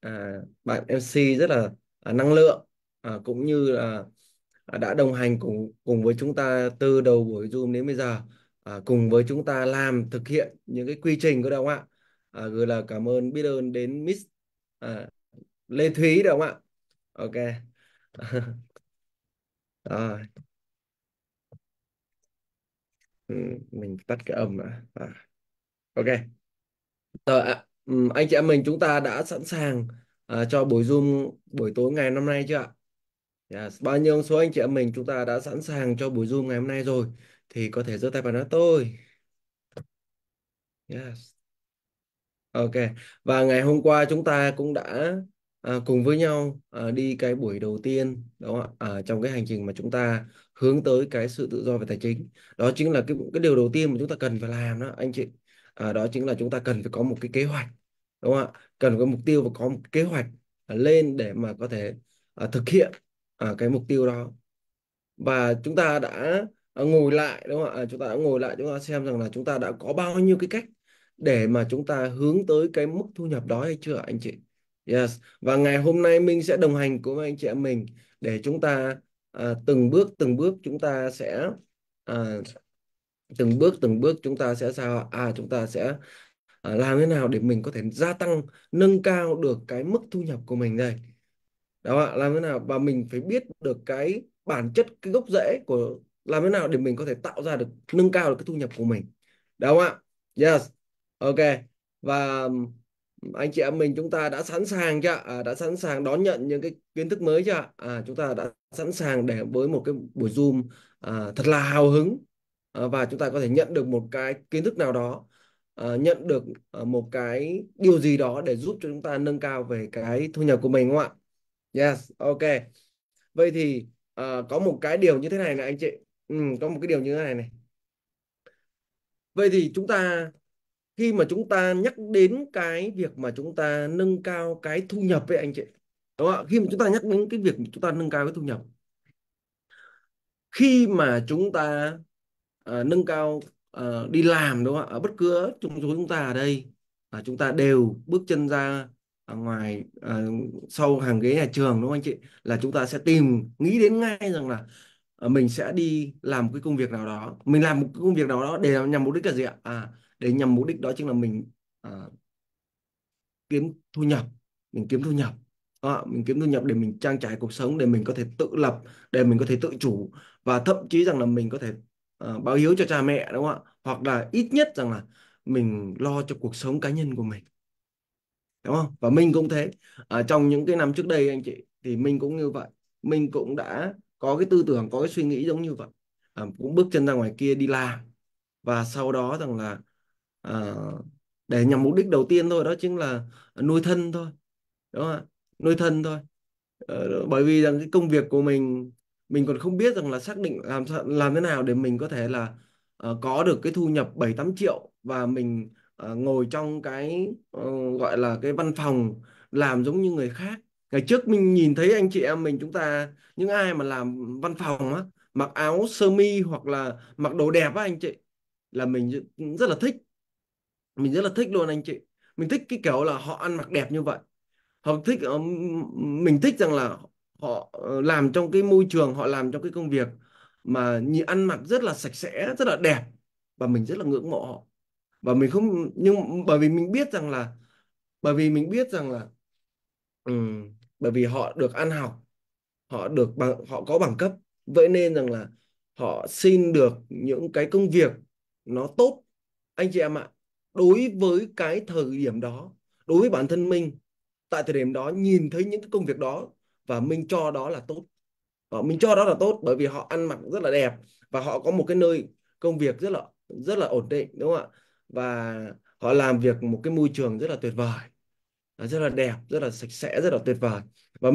à, bạn MC rất là à, năng lượng à, cũng như là à, đã đồng hành cùng cùng với chúng ta từ đầu buổi Zoom đến bây giờ à, cùng với chúng ta làm thực hiện những cái quy trình có đúng không ạ? À, gửi lời cảm ơn biết ơn đến Miss à, Lê Thúy đúng không ạ? Ok. Rồi. Ừ, mình tắt cái âm đã. À. Ok. Rồi ạ. À. Ừm, anh chị em mình chúng ta đã sẵn sàng à, cho buổi Zoom buổi tối ngày hôm nay chưa ạ? Yes. Bao nhiêu số anh chị em mình chúng ta đã sẵn sàng cho buổi Zoom ngày hôm nay rồi thì có thể giơ tay và nói tôi. Yes. Ok. Và ngày hôm qua chúng ta cũng đã à, cùng với nhau à, đi cái buổi đầu tiên đúng không ạ? À, trong cái hành trình mà chúng ta hướng tới cái sự tự do về tài chính. Đó chính là cái cái điều đầu tiên mà chúng ta cần phải làm đó anh chị. À, đó chính là chúng ta cần phải có một cái kế hoạch đúng không ạ cần có mục tiêu và có một kế hoạch à, lên để mà có thể à, thực hiện à, cái mục tiêu đó và chúng ta đã ngồi lại đúng không ạ chúng ta đã ngồi lại chúng ta xem rằng là chúng ta đã có bao nhiêu cái cách để mà chúng ta hướng tới cái mức thu nhập đó hay chưa anh chị yes và ngày hôm nay mình sẽ đồng hành cùng anh chị em mình để chúng ta uh, từng bước từng bước chúng ta sẽ uh, từng bước từng bước chúng ta sẽ sao à chúng ta sẽ Ờ, làm thế nào để mình có thể gia tăng nâng cao được cái mức thu nhập của mình đây đó ạ làm thế nào và mình phải biết được cái bản chất cái gốc rễ của làm thế nào để mình có thể tạo ra được nâng cao được cái thu nhập của mình đúng không ạ yes ok và anh chị em mình chúng ta đã sẵn sàng chưa à, đã sẵn sàng đón nhận những cái kiến thức mới chưa à, chúng ta đã sẵn sàng để với một cái buổi zoom à, thật là hào hứng à, và chúng ta có thể nhận được một cái kiến thức nào đó Ờ, nhận được ờ, một cái điều gì đó để giúp cho chúng ta nâng cao về cái thu nhập của mình không ạ? Yes, ok. Vậy thì uh, có một cái điều như thế này này anh chị. Ừ, có một cái điều như thế này này. Vậy thì chúng ta khi mà chúng ta nhắc đến cái việc mà chúng ta nâng cao cái thu nhập với anh chị. Đúng không ạ? Khi mà chúng ta nhắc đến cái việc chúng ta nâng cao cái thu nhập khi mà chúng ta uh, nâng cao uh, đi làm đúng không ạ ở bất cứ chúng số chúng ta ở đây là chúng ta đều bước chân ra ở ngoài uh, sau hàng ghế nhà trường đúng không anh chị là chúng ta sẽ tìm nghĩ đến ngay rằng là uh, mình sẽ đi làm cái công việc nào đó mình làm một cái công việc nào đó để nhằm mục đích là gì ạ à để nhằm mục đích đó chính là mình uh, kiếm thu nhập mình kiếm thu nhập à, mình kiếm thu nhập để mình trang trải cuộc sống để mình có thể tự lập để mình có thể tự chủ và thậm chí rằng là mình có thể uh, báo hiếu cho cha mẹ đúng không ạ hoặc là ít nhất rằng là mình lo cho cuộc sống cá nhân của mình đúng không và mình cũng thế ở ờ, trong những cái năm trước đây anh chị thì mình cũng như vậy mình cũng đã có cái tư tưởng có cái suy nghĩ giống như vậy à, cũng bước chân ra ngoài kia đi làm và sau đó rằng là à, để nhằm mục đích đầu tiên thôi đó chính là nuôi thân thôi đúng không ạ nuôi thân thôi bởi vì rằng cái công việc của mình mình còn không biết rằng là xác định làm làm thế nào để mình có thể là uh, có được cái thu nhập 7 8 triệu và mình uh, ngồi trong cái uh, gọi là cái văn phòng làm giống như người khác. Ngày trước mình nhìn thấy anh chị em mình chúng ta những ai mà làm văn phòng á mặc áo sơ mi hoặc là mặc đồ đẹp á anh chị là mình rất là thích. Mình rất là thích luôn anh chị. Mình thích cái kiểu là họ ăn mặc đẹp như vậy. Họ thích mình thích rằng là họ ờ, làm trong cái môi trường họ làm trong cái công việc mà nhìn ăn mặc rất là sạch sẽ rất là đẹp và mình rất là ngưỡng mộ họ và mình không nhưng bởi vì mình biết rằng là bởi vì mình biết rằng là um, bởi vì họ được ăn học họ được bằng họ có bằng cấp vậy nên rằng là họ xin được những cái công việc nó tốt anh chị em ạ đối với cái thời điểm đó đối với bản thân mình tại thời điểm đó nhìn thấy những cái công việc đó và Minh cho đó là tốt họ ờ, mình cho đó là tốt bởi vì họ ăn mặc rất là đẹp và họ có một cái nơi công việc rất là rất là ổn định đúng không ạ và họ làm việc một cái môi trường rất là tuyệt vời rất là đẹp rất là sạch sẽ rất là tuyệt vời và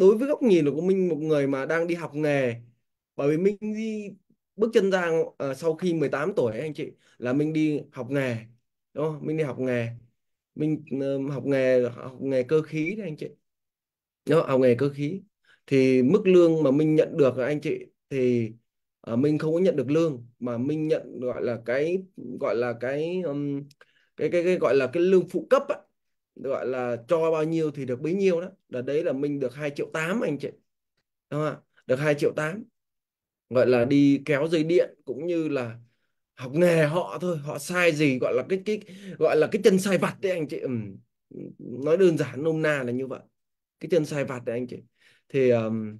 đối với góc nhìn của mình một người mà đang đi học nghề bởi vì mình đi bước chân ra à, sau khi 18 tuổi ấy, anh chị là mình đi học nghề đúng không mình đi học nghề mình uh, học nghề học nghề cơ khí đấy anh chị nó học nghề cơ khí thì mức lương mà mình nhận được anh chị thì uh, mình không có nhận được lương mà mình nhận gọi là cái gọi là cái um, cái, cái cái gọi là cái lương phụ cấp á gọi là cho bao nhiêu thì được bấy nhiêu đó là đấy là mình được 2 triệu tám anh chị đúng không ạ được 2 triệu tám gọi là đi kéo dây điện cũng như là học nghề họ thôi họ sai gì gọi là cái cái gọi là cái chân sai vặt đấy anh chị ừ. nói đơn giản nôm na là như vậy cái chân xài vặt đấy anh chị thì um,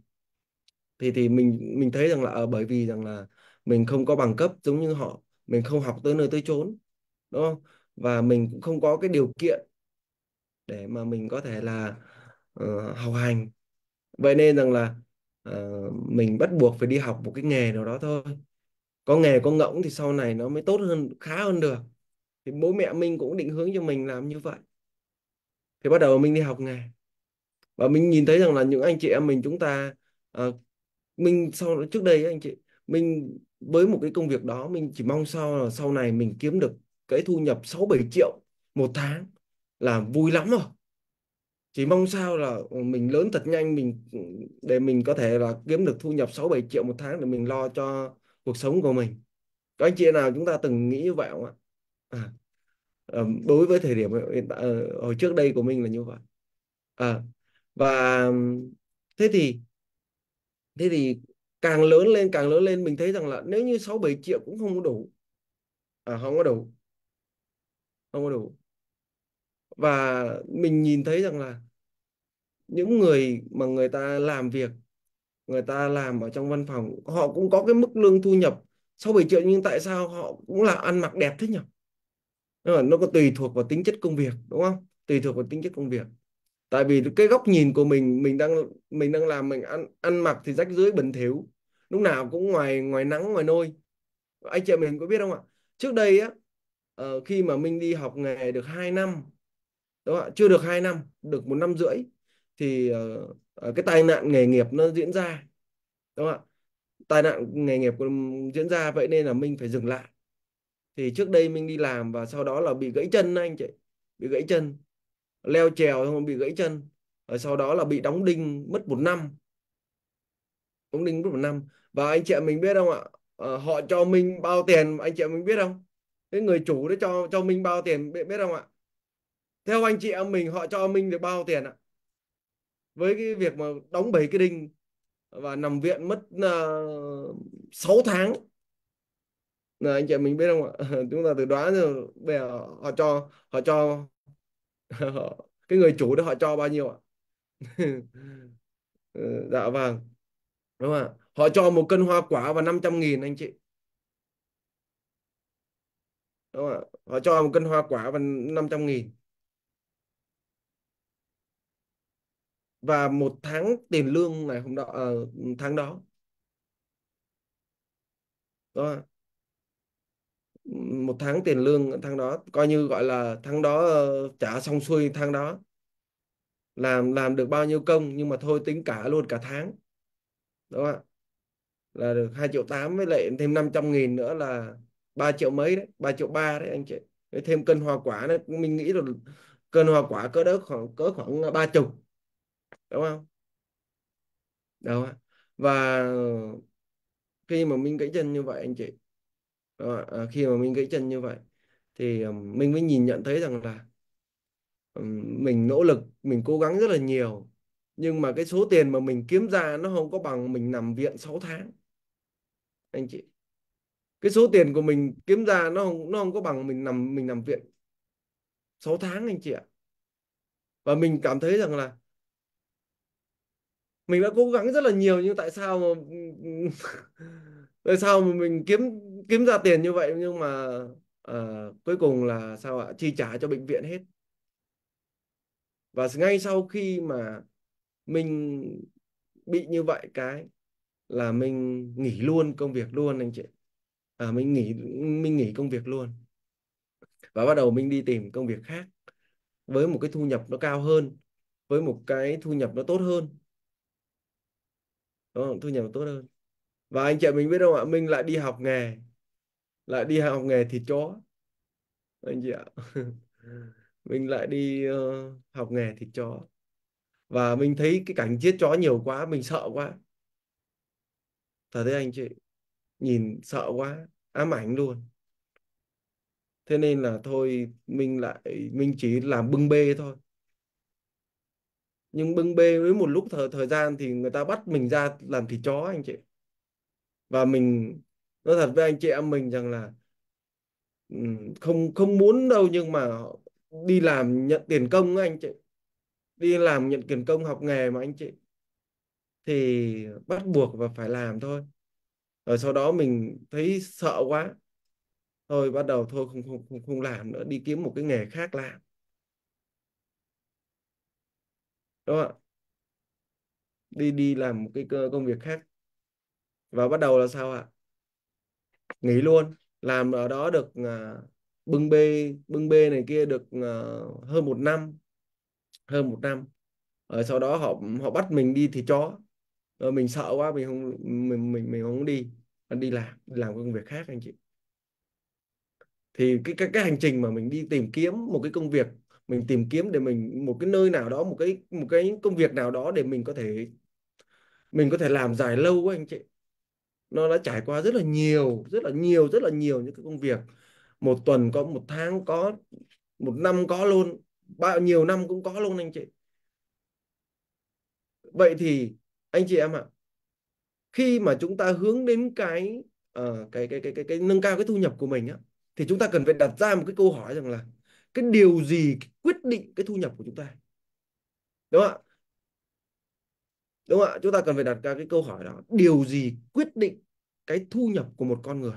thì thì mình mình thấy rằng là ờ, bởi vì rằng là mình không có bằng cấp giống như họ mình không học tới nơi tới chốn đúng không và mình cũng không có cái điều kiện để mà mình có thể là uh, học hành vậy nên rằng là uh, mình bắt buộc phải đi học một cái nghề nào đó thôi có nghề có ngỗng thì sau này nó mới tốt hơn khá hơn được thì bố mẹ mình cũng định hướng cho mình làm như vậy thì bắt đầu mình đi học nghề và mình nhìn thấy rằng là những anh chị em mình chúng ta à, mình sau trước đây anh chị mình với một cái công việc đó mình chỉ mong sau là sau này mình kiếm được cái thu nhập 6 7 triệu một tháng là vui lắm rồi. Chỉ mong sao là ờ, mình lớn thật nhanh mình ừ, để mình có thể là kiếm được thu nhập 6 7 triệu một tháng để mình lo cho cuộc sống của mình. Có anh chị nào chúng ta từng nghĩ như vậy không ạ? À, đối với thời điểm hiện tại ờ, hồi trước đây của mình là như vậy. À, và thế thì thế thì càng lớn lên càng lớn lên mình thấy rằng là nếu như 6 7 triệu cũng không có đủ. À không có đủ. Không có đủ. Và mình nhìn thấy rằng là những người mà người ta làm việc, người ta làm ở trong văn phòng, họ cũng có cái mức lương thu nhập 6 7 triệu nhưng tại sao họ cũng là ăn mặc đẹp thế nhỉ? Nó có tùy thuộc vào tính chất công việc đúng không? Tùy thuộc vào tính chất công việc tại vì cái góc nhìn của mình mình đang mình đang làm mình ăn ăn mặc thì rách dưới bẩn thỉu lúc nào cũng ngoài ngoài nắng ngoài nôi anh chị mình có biết không ạ trước đây á ờ, khi mà mình đi học nghề được 2 năm đúng không ạ chưa được 2 năm được một năm rưỡi thì ờ, ờ, cái tai nạn nghề nghiệp nó diễn ra đúng không ạ tai nạn nghề nghiệp diễn ra vậy nên là mình phải dừng lại thì trước đây mình đi làm và sau đó là bị gãy chân anh chị bị gãy chân leo trèo không bị gãy chân rồi sau đó là bị đóng đinh mất một năm đóng đinh mất một năm và anh chị em mình biết không ạ à, họ cho mình bao tiền anh chị em mình biết không cái người chủ đó cho cho mình bao tiền biết, biết không ạ theo anh chị em mình họ cho mình được bao tiền ạ với cái việc mà đóng bảy cái đinh và nằm viện mất ờ, uh, 6 tháng là anh chị em mình biết không ạ chúng ta tự đoán rồi bây giờ họ cho họ cho cái người chủ đó họ cho bao nhiêu ạ ừ, dạ vâng đúng không ạ họ cho một cân hoa quả và 500 nghìn anh chị đúng không ạ họ cho một cân hoa quả và 500 nghìn và một tháng tiền lương này hôm đó ờ, tháng đó đúng không ạ một tháng tiền lương tháng đó coi như gọi là tháng đó ờ, trả xong xuôi tháng đó làm làm được bao nhiêu công nhưng mà thôi tính cả luôn cả tháng đúng không ạ là được hai triệu tám với lại thêm 500 nghìn nữa là 3 triệu mấy đấy 3 triệu ba đấy anh chị với thêm cân hoa quả đấy mình nghĩ là cân hoa quả cỡ đó khoảng cỡ khoảng ba chục đúng không đúng không và ờ, khi mà mình cạnh chân như vậy anh chị đó, ờ, à, ờ, khi mà mình gãy chân như vậy thì um, mình mới nhìn nhận thấy rằng là um, mình nỗ lực mình cố gắng rất là nhiều nhưng mà cái số tiền mà mình kiếm ra nó không có bằng mình nằm viện 6 tháng anh chị cái số tiền của mình kiếm ra nó không nó không có bằng mình nằm mình nằm viện 6 tháng anh chị ạ và mình cảm thấy rằng là mình đã cố gắng rất là nhiều nhưng tại sao mà rồi sau mà mình kiếm kiếm ra tiền như vậy nhưng mà à, cuối cùng là sao ạ chi trả cho bệnh viện hết và ngay sau khi mà mình bị như vậy cái là mình nghỉ luôn công việc luôn anh chị à, mình nghỉ mình nghỉ công việc luôn và bắt đầu mình đi tìm công việc khác với một cái thu nhập nó cao hơn với một cái thu nhập nó tốt hơn Đúng không? thu nhập nó tốt hơn và anh chị mình biết không ạ mình lại đi học nghề lại đi học nghề thịt chó anh chị ạ mình lại đi uh, học nghề thịt chó và mình thấy cái cảnh giết chó nhiều quá mình sợ quá thật đấy anh chị nhìn sợ quá ám ảnh luôn thế nên là thôi mình lại mình chỉ làm bưng bê thôi nhưng bưng bê với một lúc thời thời gian thì người ta bắt mình ra làm thịt chó anh chị và mình nói thật với anh chị em mình rằng là không không muốn đâu nhưng mà đi làm nhận tiền công anh chị đi làm nhận tiền công học nghề mà anh chị thì bắt buộc và phải làm thôi rồi sau đó mình thấy sợ quá thôi bắt đầu thôi không không không không làm nữa đi kiếm một cái nghề khác làm đúng không ạ đi đi làm một cái công việc khác và bắt đầu là sao ạ nghỉ luôn làm ở đó được uh, bưng bê bưng bê này kia được uh, hơn một năm hơn một năm ở ờ, sau đó họ họ bắt mình đi thì chó rồi ờ, mình sợ quá mình không mình mình mình không đi đi làm làm công việc khác anh chị thì cái cái cái hành trình mà mình đi tìm kiếm một cái công việc mình tìm kiếm để mình một cái nơi nào đó một cái một cái công việc nào đó để mình có thể mình có thể làm dài lâu quá anh chị nó đã trải qua rất là nhiều rất là nhiều rất là nhiều những cái công việc một tuần có một tháng có một năm có luôn bao nhiêu năm cũng có luôn anh chị vậy thì anh chị em ạ khi mà chúng ta hướng đến cái uh, cái, cái cái cái cái nâng cao cái thu nhập của mình á thì chúng ta cần phải đặt ra một cái câu hỏi rằng là cái điều gì quyết định cái thu nhập của chúng ta đúng không ạ đúng không ạ chúng ta cần phải đặt ra cái câu hỏi đó điều gì quyết định cái thu nhập của một con người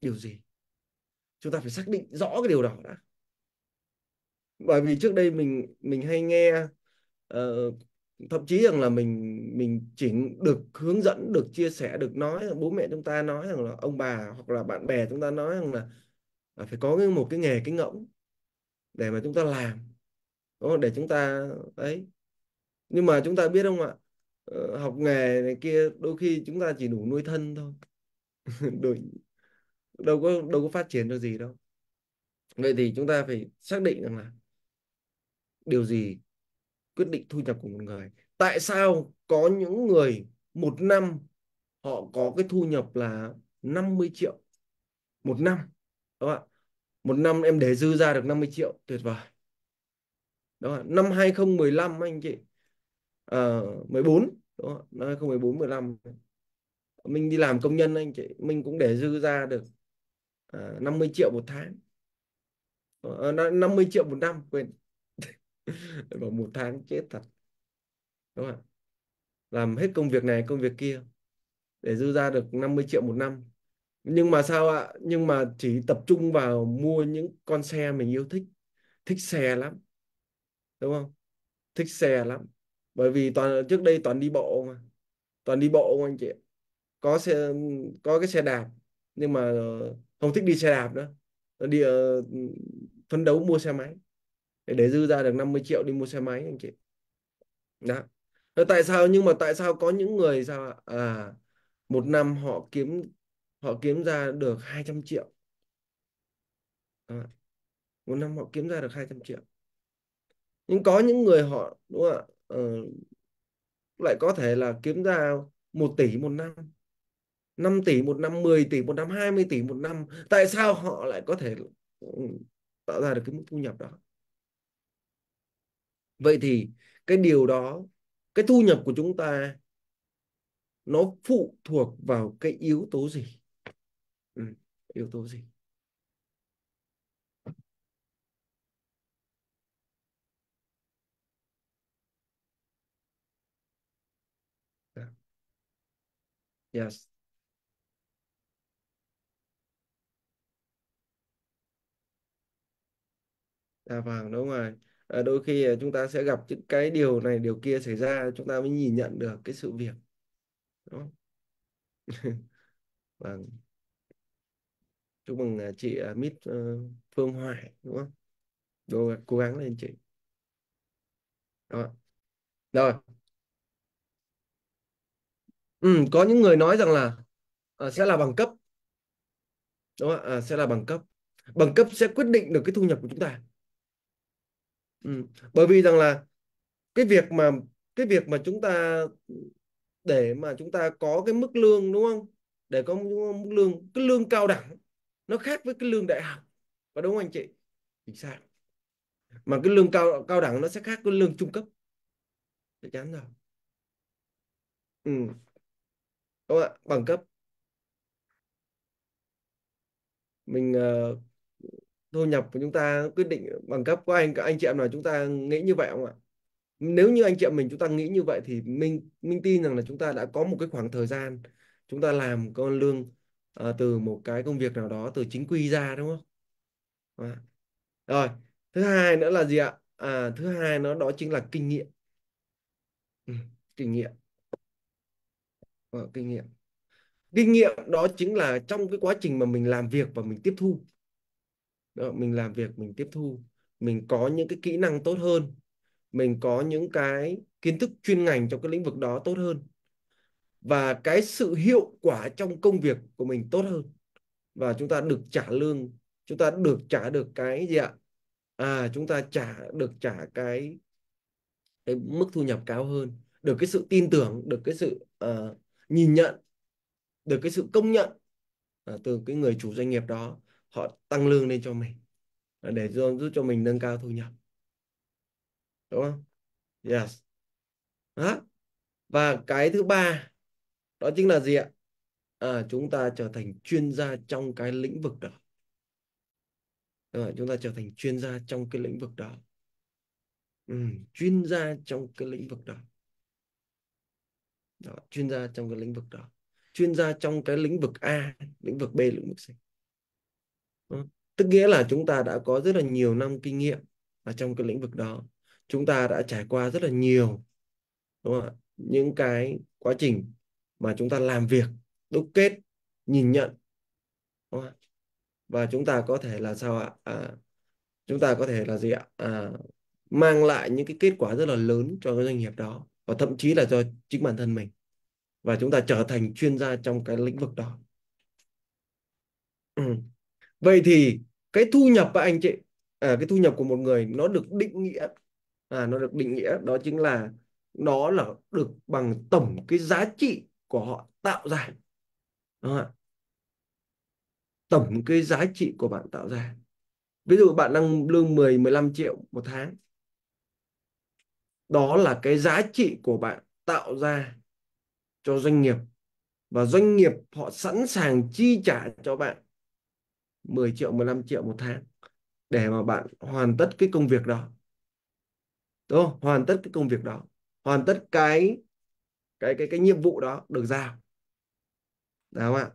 điều gì chúng ta phải xác định rõ cái điều đó đã bởi vì trước đây mình mình hay nghe uh, thậm chí rằng là mình mình chỉ được hướng dẫn được chia sẻ được nói bố mẹ chúng ta nói rằng là ông bà hoặc là bạn bè chúng ta nói rằng là à, phải có một cái nghề cái ngỗng để mà chúng ta làm đúng không? để chúng ta ấy nhưng mà chúng ta biết không ạ ờ, học nghề này kia đôi khi chúng ta chỉ đủ nuôi thân thôi đâu, đâu có đâu có phát triển được gì đâu vậy thì chúng ta phải xác định rằng là điều gì quyết định thu nhập của một người tại sao có những người một năm họ có cái thu nhập là 50 triệu một năm đúng không ạ một năm em để dư ra được 50 triệu tuyệt vời Đúng không? Năm 2015 anh chị. À, ờ, 14, đúng không? Năm 2014 15. Mình đi làm công nhân anh chị, mình cũng để dư ra được à, ờ, 50 triệu một tháng. À, ờ, 50 triệu một năm quên. Bảo một tháng chết thật. Đúng không ạ? Làm hết công việc này công việc kia để dư ra được 50 triệu một năm nhưng mà sao ạ nhưng mà chỉ tập trung vào mua những con xe mình yêu thích thích xe lắm đúng không thích xe lắm bởi vì toàn trước đây toàn đi bộ mà toàn đi bộ anh chị có xe có cái xe đạp nhưng mà ờ, không thích đi xe đạp nữa đi uh, phấn đấu mua xe máy để, để dư ra được 50 triệu đi mua xe máy anh chị đó Thế tại sao nhưng mà tại sao có những người sao à một năm họ kiếm họ kiếm ra được 200 triệu à, một năm họ kiếm ra được 200 triệu nhưng có những người họ đúng không ạ ừ, lại có thể là kiếm ra 1 tỷ một năm 5 tỷ một năm 10 tỷ một năm 20 tỷ một năm tại sao họ lại có thể ừ, tạo ra được cái mức thu nhập đó vậy thì cái điều đó cái thu nhập của chúng ta nó phụ thuộc vào cái yếu tố gì ừ, yếu tố gì Yes. Dạ vâng, đúng rồi. Ờ, đôi khi ờ, chúng ta sẽ gặp những cái điều này, điều kia xảy ra, chúng ta mới nhìn nhận được cái sự việc. Đúng không? Vâng. Chúc mừng ờ, chị ờ, Miss Phương Hoài, đúng không? Đô, cố gắng lên chị. Đó. Rồi. Ừm, có những người nói rằng là, ờ, sẽ là bằng cấp. Đúng không ạ? À, sẽ là bằng cấp. Bằng cấp sẽ quyết định được cái thu nhập của chúng ta. Ừm, bởi vì rằng là cái việc mà cái việc mà chúng ta để mà chúng ta có cái mức lương, đúng không? Để có mức lương, cái lương cao đẳng nó khác với cái lương đại học, có đúng không anh chị? Chính xác. Mà cái lương cao cao đẳng nó sẽ khác với lương trung cấp. Chắc chắn rồi. Ừ không ạ bằng cấp mình uh, thu nhập của chúng ta quyết định bằng cấp của anh các anh chị em nào chúng ta nghĩ như vậy không ạ nếu như anh chị em mình chúng ta nghĩ như vậy thì mình mình tin rằng là chúng ta đã có một cái khoảng thời gian chúng ta làm con lương uh, từ một cái công việc nào đó từ chính quy ra đúng không à. rồi thứ hai nữa là gì ạ à, thứ hai nó đó chính là kinh nghiệm ừ, kinh nghiệm ờ, kinh nghiệm kinh nghiệm đó chính là trong cái quá trình mà mình làm việc và mình tiếp thu đó, mình làm việc mình tiếp thu mình có những cái kỹ năng tốt hơn mình có những cái kiến thức chuyên ngành trong cái lĩnh vực đó tốt hơn và cái sự hiệu quả trong công việc của mình tốt hơn và chúng ta được trả lương chúng ta được trả được cái gì ạ à chúng ta trả được trả cái cái mức thu nhập cao hơn được cái sự tin tưởng được cái sự uh, nhìn nhận được cái sự công nhận à, từ cái người chủ doanh nghiệp đó họ tăng lương lên cho mình à, để giúp cho mình nâng cao thu nhập đúng không yes đó và cái thứ ba đó chính là gì ạ à, chúng ta trở thành chuyên gia trong cái lĩnh vực đó à, chúng ta trở thành chuyên gia trong cái lĩnh vực đó ừ, chuyên gia trong cái lĩnh vực đó đó, chuyên gia trong cái lĩnh vực đó chuyên gia trong cái lĩnh vực A lĩnh vực B lĩnh vực C đó. tức nghĩa là chúng ta đã có rất là nhiều năm kinh nghiệm ở trong cái lĩnh vực đó chúng ta đã trải qua rất là nhiều đúng không ạ những cái quá trình mà chúng ta làm việc đúc kết nhìn nhận đúng không? và chúng ta có thể là sao ạ à, chúng ta có thể là gì ạ à, mang lại những cái kết quả rất là lớn cho cái doanh nghiệp đó và thậm chí là do chính bản thân mình và chúng ta trở thành chuyên gia trong cái lĩnh vực đó ừ. vậy thì cái thu nhập của anh chị à, cái thu nhập của một người nó được định nghĩa à, nó được định nghĩa đó chính là nó là được bằng tổng cái giá trị của họ tạo ra Đúng không? tổng cái giá trị của bạn tạo ra ví dụ bạn đang lương 10 15 triệu một tháng đó là cái giá trị của bạn tạo ra cho doanh nghiệp và doanh nghiệp họ sẵn sàng chi trả cho bạn 10 triệu 15 triệu một tháng để mà bạn hoàn tất cái công việc đó đúng không hoàn tất cái công việc đó hoàn tất cái cái cái cái nhiệm vụ đó được giao đúng không ạ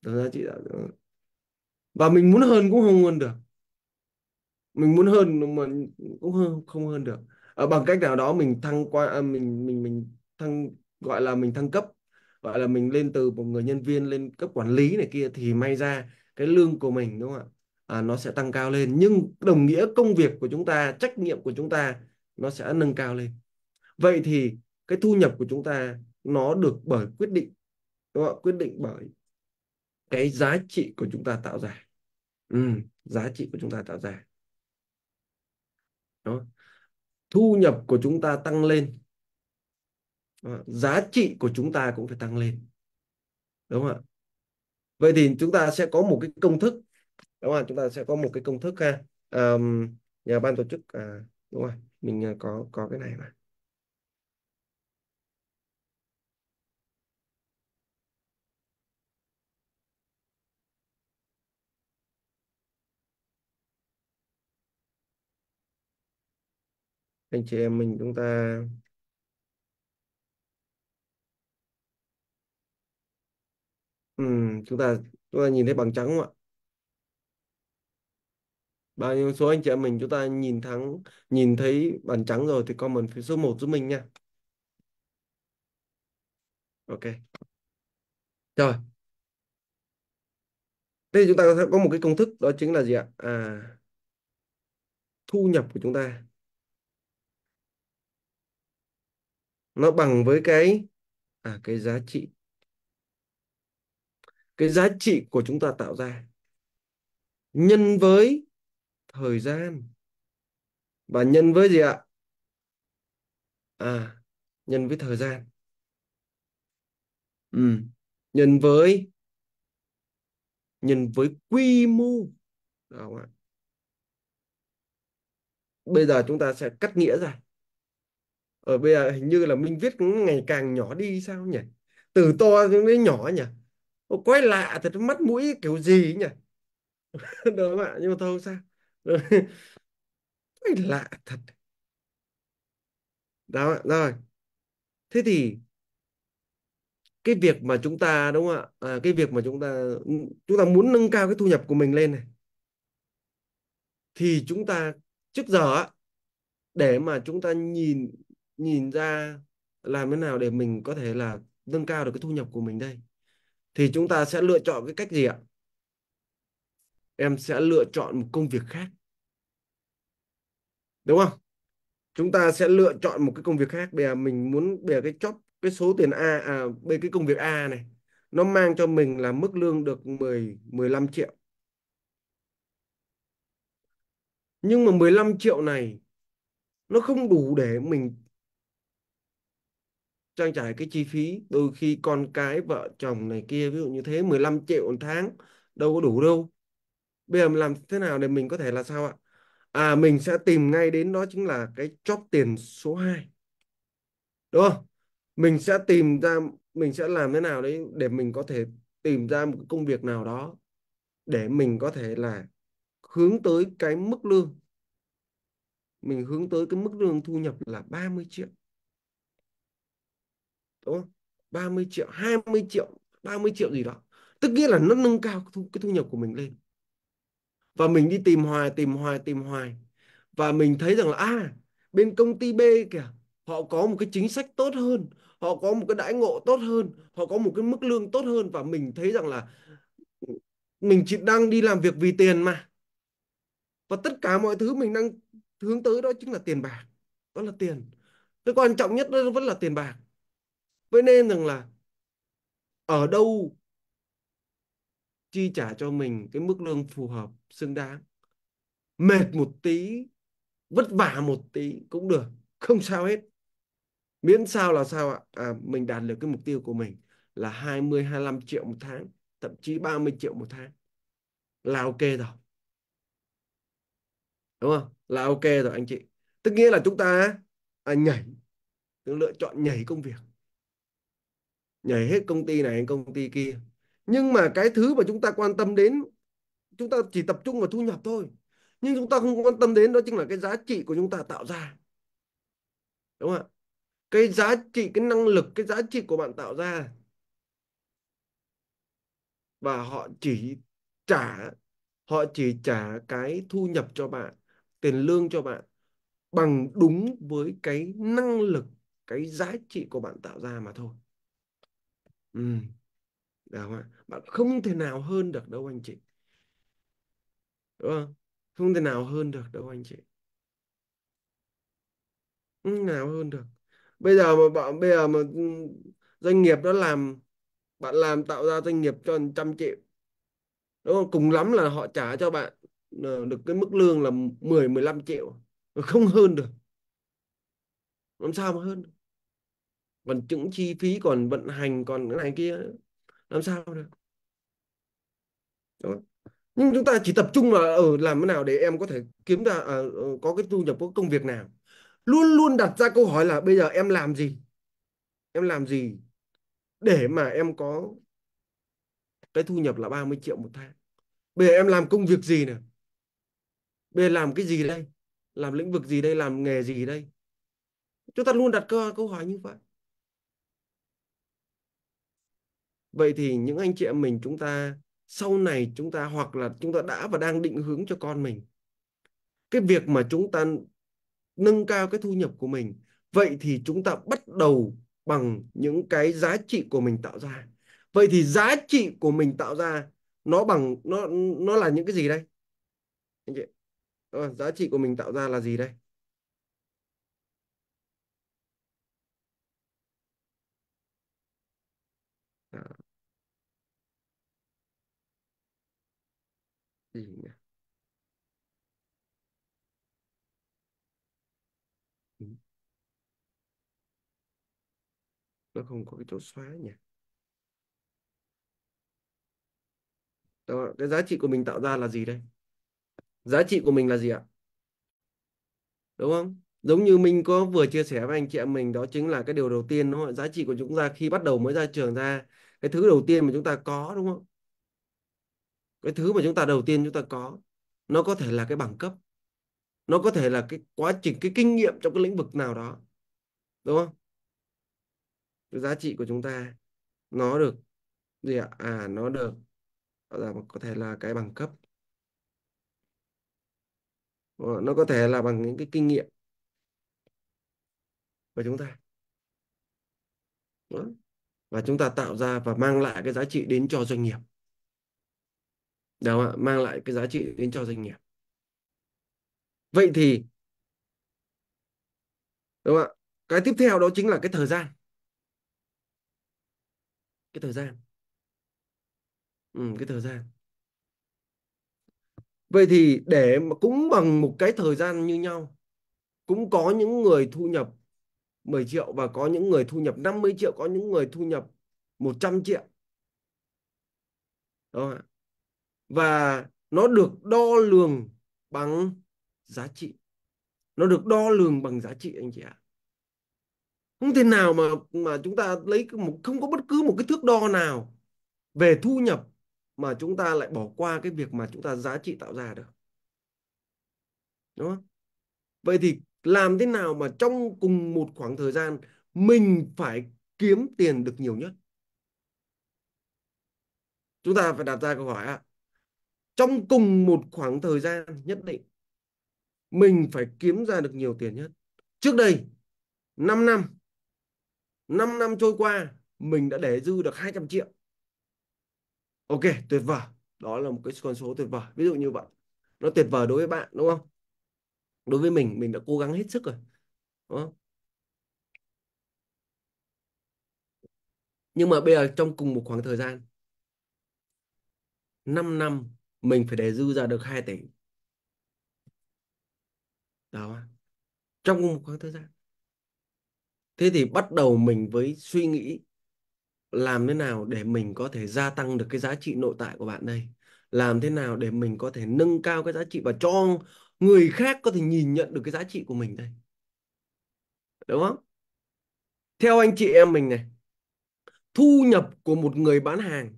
được ra chị đã và mình muốn hơn cũng không hơn được mình muốn hơn mà cũng hơn không hơn được Ờ, bằng cách nào đó mình thăng qua ờ, mình mình mình thăng gọi là mình thăng cấp gọi là mình lên từ một người nhân viên lên cấp quản lý này kia thì may ra cái lương của mình đúng không ạ à, nó sẽ tăng cao lên nhưng đồng nghĩa công việc của chúng ta trách nhiệm của chúng ta nó sẽ nâng cao lên vậy thì cái thu nhập của chúng ta nó được bởi quyết định đúng không? quyết định bởi cái giá trị của chúng ta tạo ra ừ, giá trị của chúng ta tạo ra đó thu nhập của chúng ta tăng lên giá trị của chúng ta cũng phải tăng lên đúng không ạ vậy thì chúng ta sẽ có một cái công thức đúng không ạ? chúng ta sẽ có một cái công thức ha um, nhà ban tổ chức à, đúng rồi mình à, có có cái này mà anh chị em mình chúng ta ừ, chúng ta chúng ta nhìn thấy bằng trắng không ạ bao nhiêu số anh chị em mình chúng ta nhìn thắng nhìn thấy bằng trắng rồi thì comment phía số 1 giúp mình nha ok rồi đây chúng ta có một cái công thức đó chính là gì ạ à thu nhập của chúng ta nó bằng với cái à cái giá trị cái giá trị của chúng ta tạo ra nhân với thời gian và nhân với gì ạ à nhân với thời gian ừ. nhân với nhân với quy mô Đúng không ạ? bây giờ chúng ta sẽ cắt nghĩa ra ở ờ, bây giờ hình như là mình viết ngày càng nhỏ đi sao nhỉ từ to đến nhỏ nhỉ Ô, quái lạ thật mắt mũi kiểu gì nhỉ đúng không ạ nhưng mà thôi sao quái lạ thật đó rồi thế thì cái việc mà chúng ta đúng không ạ à, cái việc mà chúng ta chúng ta muốn nâng cao cái thu nhập của mình lên này thì chúng ta trước giờ để mà chúng ta nhìn nhìn ra làm thế nào để mình có thể là nâng cao được cái thu nhập của mình đây thì chúng ta sẽ lựa chọn cái cách gì ạ em sẽ lựa chọn một công việc khác đúng không chúng ta sẽ lựa chọn một cái công việc khác bây giờ mình muốn bây giờ cái job cái số tiền A à bây cái công việc A này nó mang cho mình là mức lương được 10 15 triệu nhưng mà 15 triệu này nó không đủ để mình trang trải cái chi phí đôi khi con cái vợ chồng này kia ví dụ như thế 15 triệu một tháng đâu có đủ đâu bây giờ mình làm thế nào để mình có thể là sao ạ à mình sẽ tìm ngay đến đó chính là cái chóp tiền số 2 đúng không mình sẽ tìm ra mình sẽ làm thế nào đấy để mình có thể tìm ra một công việc nào đó để mình có thể là hướng tới cái mức lương mình hướng tới cái mức lương thu nhập là 30 triệu đúng không 30 triệu 20 triệu 30 triệu gì đó tức nghĩa là nó nâng cao thu, cái thu nhập của mình lên và mình đi tìm hoài tìm hoài tìm hoài và mình thấy rằng là à bên công ty B kìa họ có một cái chính sách tốt hơn họ có một cái đãi ngộ tốt hơn họ có một cái mức lương tốt hơn và mình thấy rằng là mình chỉ đang đi làm việc vì tiền mà và tất cả mọi thứ mình đang hướng tới đó chính là tiền bạc đó là tiền cái quan trọng nhất đó vẫn là tiền bạc với nên rằng là ở đâu chi trả cho mình cái mức lương phù hợp, xứng đáng. Mệt một tí, vất vả một tí cũng được, không sao hết. Miễn sao là sao ạ? À, mình đạt được cái mục tiêu của mình là 20 25 triệu một tháng, thậm chí 30 triệu một tháng là ok rồi. Đúng không? Là ok rồi anh chị. Tức nghĩa là chúng ta à, nhảy, lựa chọn nhảy công việc nhảy hết công ty này công ty kia nhưng mà cái thứ mà chúng ta quan tâm đến chúng ta chỉ tập trung vào thu nhập thôi nhưng chúng ta không quan tâm đến đó chính là cái giá trị của chúng ta tạo ra đúng không ạ cái giá trị cái năng lực cái giá trị của bạn tạo ra và họ chỉ trả họ chỉ trả cái thu nhập cho bạn tiền lương cho bạn bằng đúng với cái năng lực cái giá trị của bạn tạo ra mà thôi Ừ. Được không ạ? Bạn không thể nào hơn được đâu anh chị. Đúng không? Không thể nào hơn được đâu anh chị. Không nào hơn được. Bây giờ mà bạn bây giờ mà ừ, doanh nghiệp đó làm bạn làm tạo ra doanh nghiệp cho 100 triệu. Đúng không? Cùng lắm là họ trả cho bạn ờ, được cái mức lương là 10 15 triệu, không hơn được. Làm sao mà hơn được? còn những chi phí còn vận hành còn cái này kia làm sao được Đúng. nhưng chúng ta chỉ tập trung là ở ừ, làm thế nào để em có thể kiếm ra à, có cái thu nhập có công việc nào luôn luôn đặt ra câu hỏi là bây giờ em làm gì em làm gì để mà em có cái thu nhập là 30 triệu một tháng bây giờ em làm công việc gì này bây giờ làm cái gì đây làm lĩnh vực gì đây làm nghề gì đây chúng ta luôn đặt câu, câu hỏi như vậy vậy thì những anh chị em mình chúng ta sau này chúng ta hoặc là chúng ta đã và đang định hướng cho con mình cái việc mà chúng ta nâng cao cái thu nhập của mình vậy thì chúng ta bắt đầu bằng những cái giá trị của mình tạo ra vậy thì giá trị của mình tạo ra nó bằng nó nó là những cái gì đây anh chị ờ, giá trị của mình tạo ra là gì đây gì nhỉ ừ. nó không có cái chỗ xóa nhỉ đó, cái giá trị của mình tạo ra là gì đây giá trị của mình là gì ạ đúng không giống như mình có vừa chia sẻ với anh chị em mình đó chính là cái điều đầu tiên đúng không giá trị của chúng ta khi bắt đầu mới ra trường ra cái thứ đầu tiên mà chúng ta có đúng không cái thứ mà chúng ta đầu tiên chúng ta có nó có thể là cái bằng cấp nó có thể là cái quá trình cái kinh nghiệm trong cái lĩnh vực nào đó đúng không cái giá trị của chúng ta nó được gì ạ à nó được là có thể là cái bằng cấp ờ, nó có thể là bằng những cái kinh nghiệm của chúng ta đó. và chúng ta tạo ra và mang lại cái giá trị đến cho doanh nghiệp Đúng không? Mang lại cái giá trị đến cho doanh nghiệp. Vậy thì đúng không ạ? Cái tiếp theo đó chính là cái thời gian. Cái thời gian. Ừ, cái thời gian. Vậy thì để mà cũng bằng một cái thời gian như nhau, cũng có những người thu nhập 10 triệu và có những người thu nhập 50 triệu, có những người thu nhập 100 triệu. Đúng không ạ? và nó được đo lường bằng giá trị nó được đo lường bằng giá trị anh chị ạ không thể nào mà mà chúng ta lấy một không có bất cứ một cái thước đo nào về thu nhập mà chúng ta lại bỏ qua cái việc mà chúng ta giá trị tạo ra được đúng không vậy thì làm thế nào mà trong cùng một khoảng thời gian mình phải kiếm tiền được nhiều nhất chúng ta phải đặt ra câu hỏi ạ à, trong cùng một khoảng thời gian nhất định mình phải kiếm ra được nhiều tiền nhất. Trước đây 5 năm 5 năm trôi qua mình đã để dư được 200 triệu. Ok, tuyệt vời. Đó là một cái con số tuyệt vời. Ví dụ như vậy. Nó tuyệt vời đối với bạn đúng không? Đối với mình mình đã cố gắng hết sức rồi. Đúng không? Nhưng mà bây giờ trong cùng một khoảng thời gian 5 năm mình phải để dư ra được 2 tỷ đó trong một khoảng thời gian thế thì bắt đầu mình với suy nghĩ làm thế nào để mình có thể gia tăng được cái giá trị nội tại của bạn đây làm thế nào để mình có thể nâng cao cái giá trị và cho người khác có thể nhìn nhận được cái giá trị của mình đây đúng không theo anh chị em mình này thu nhập của một người bán hàng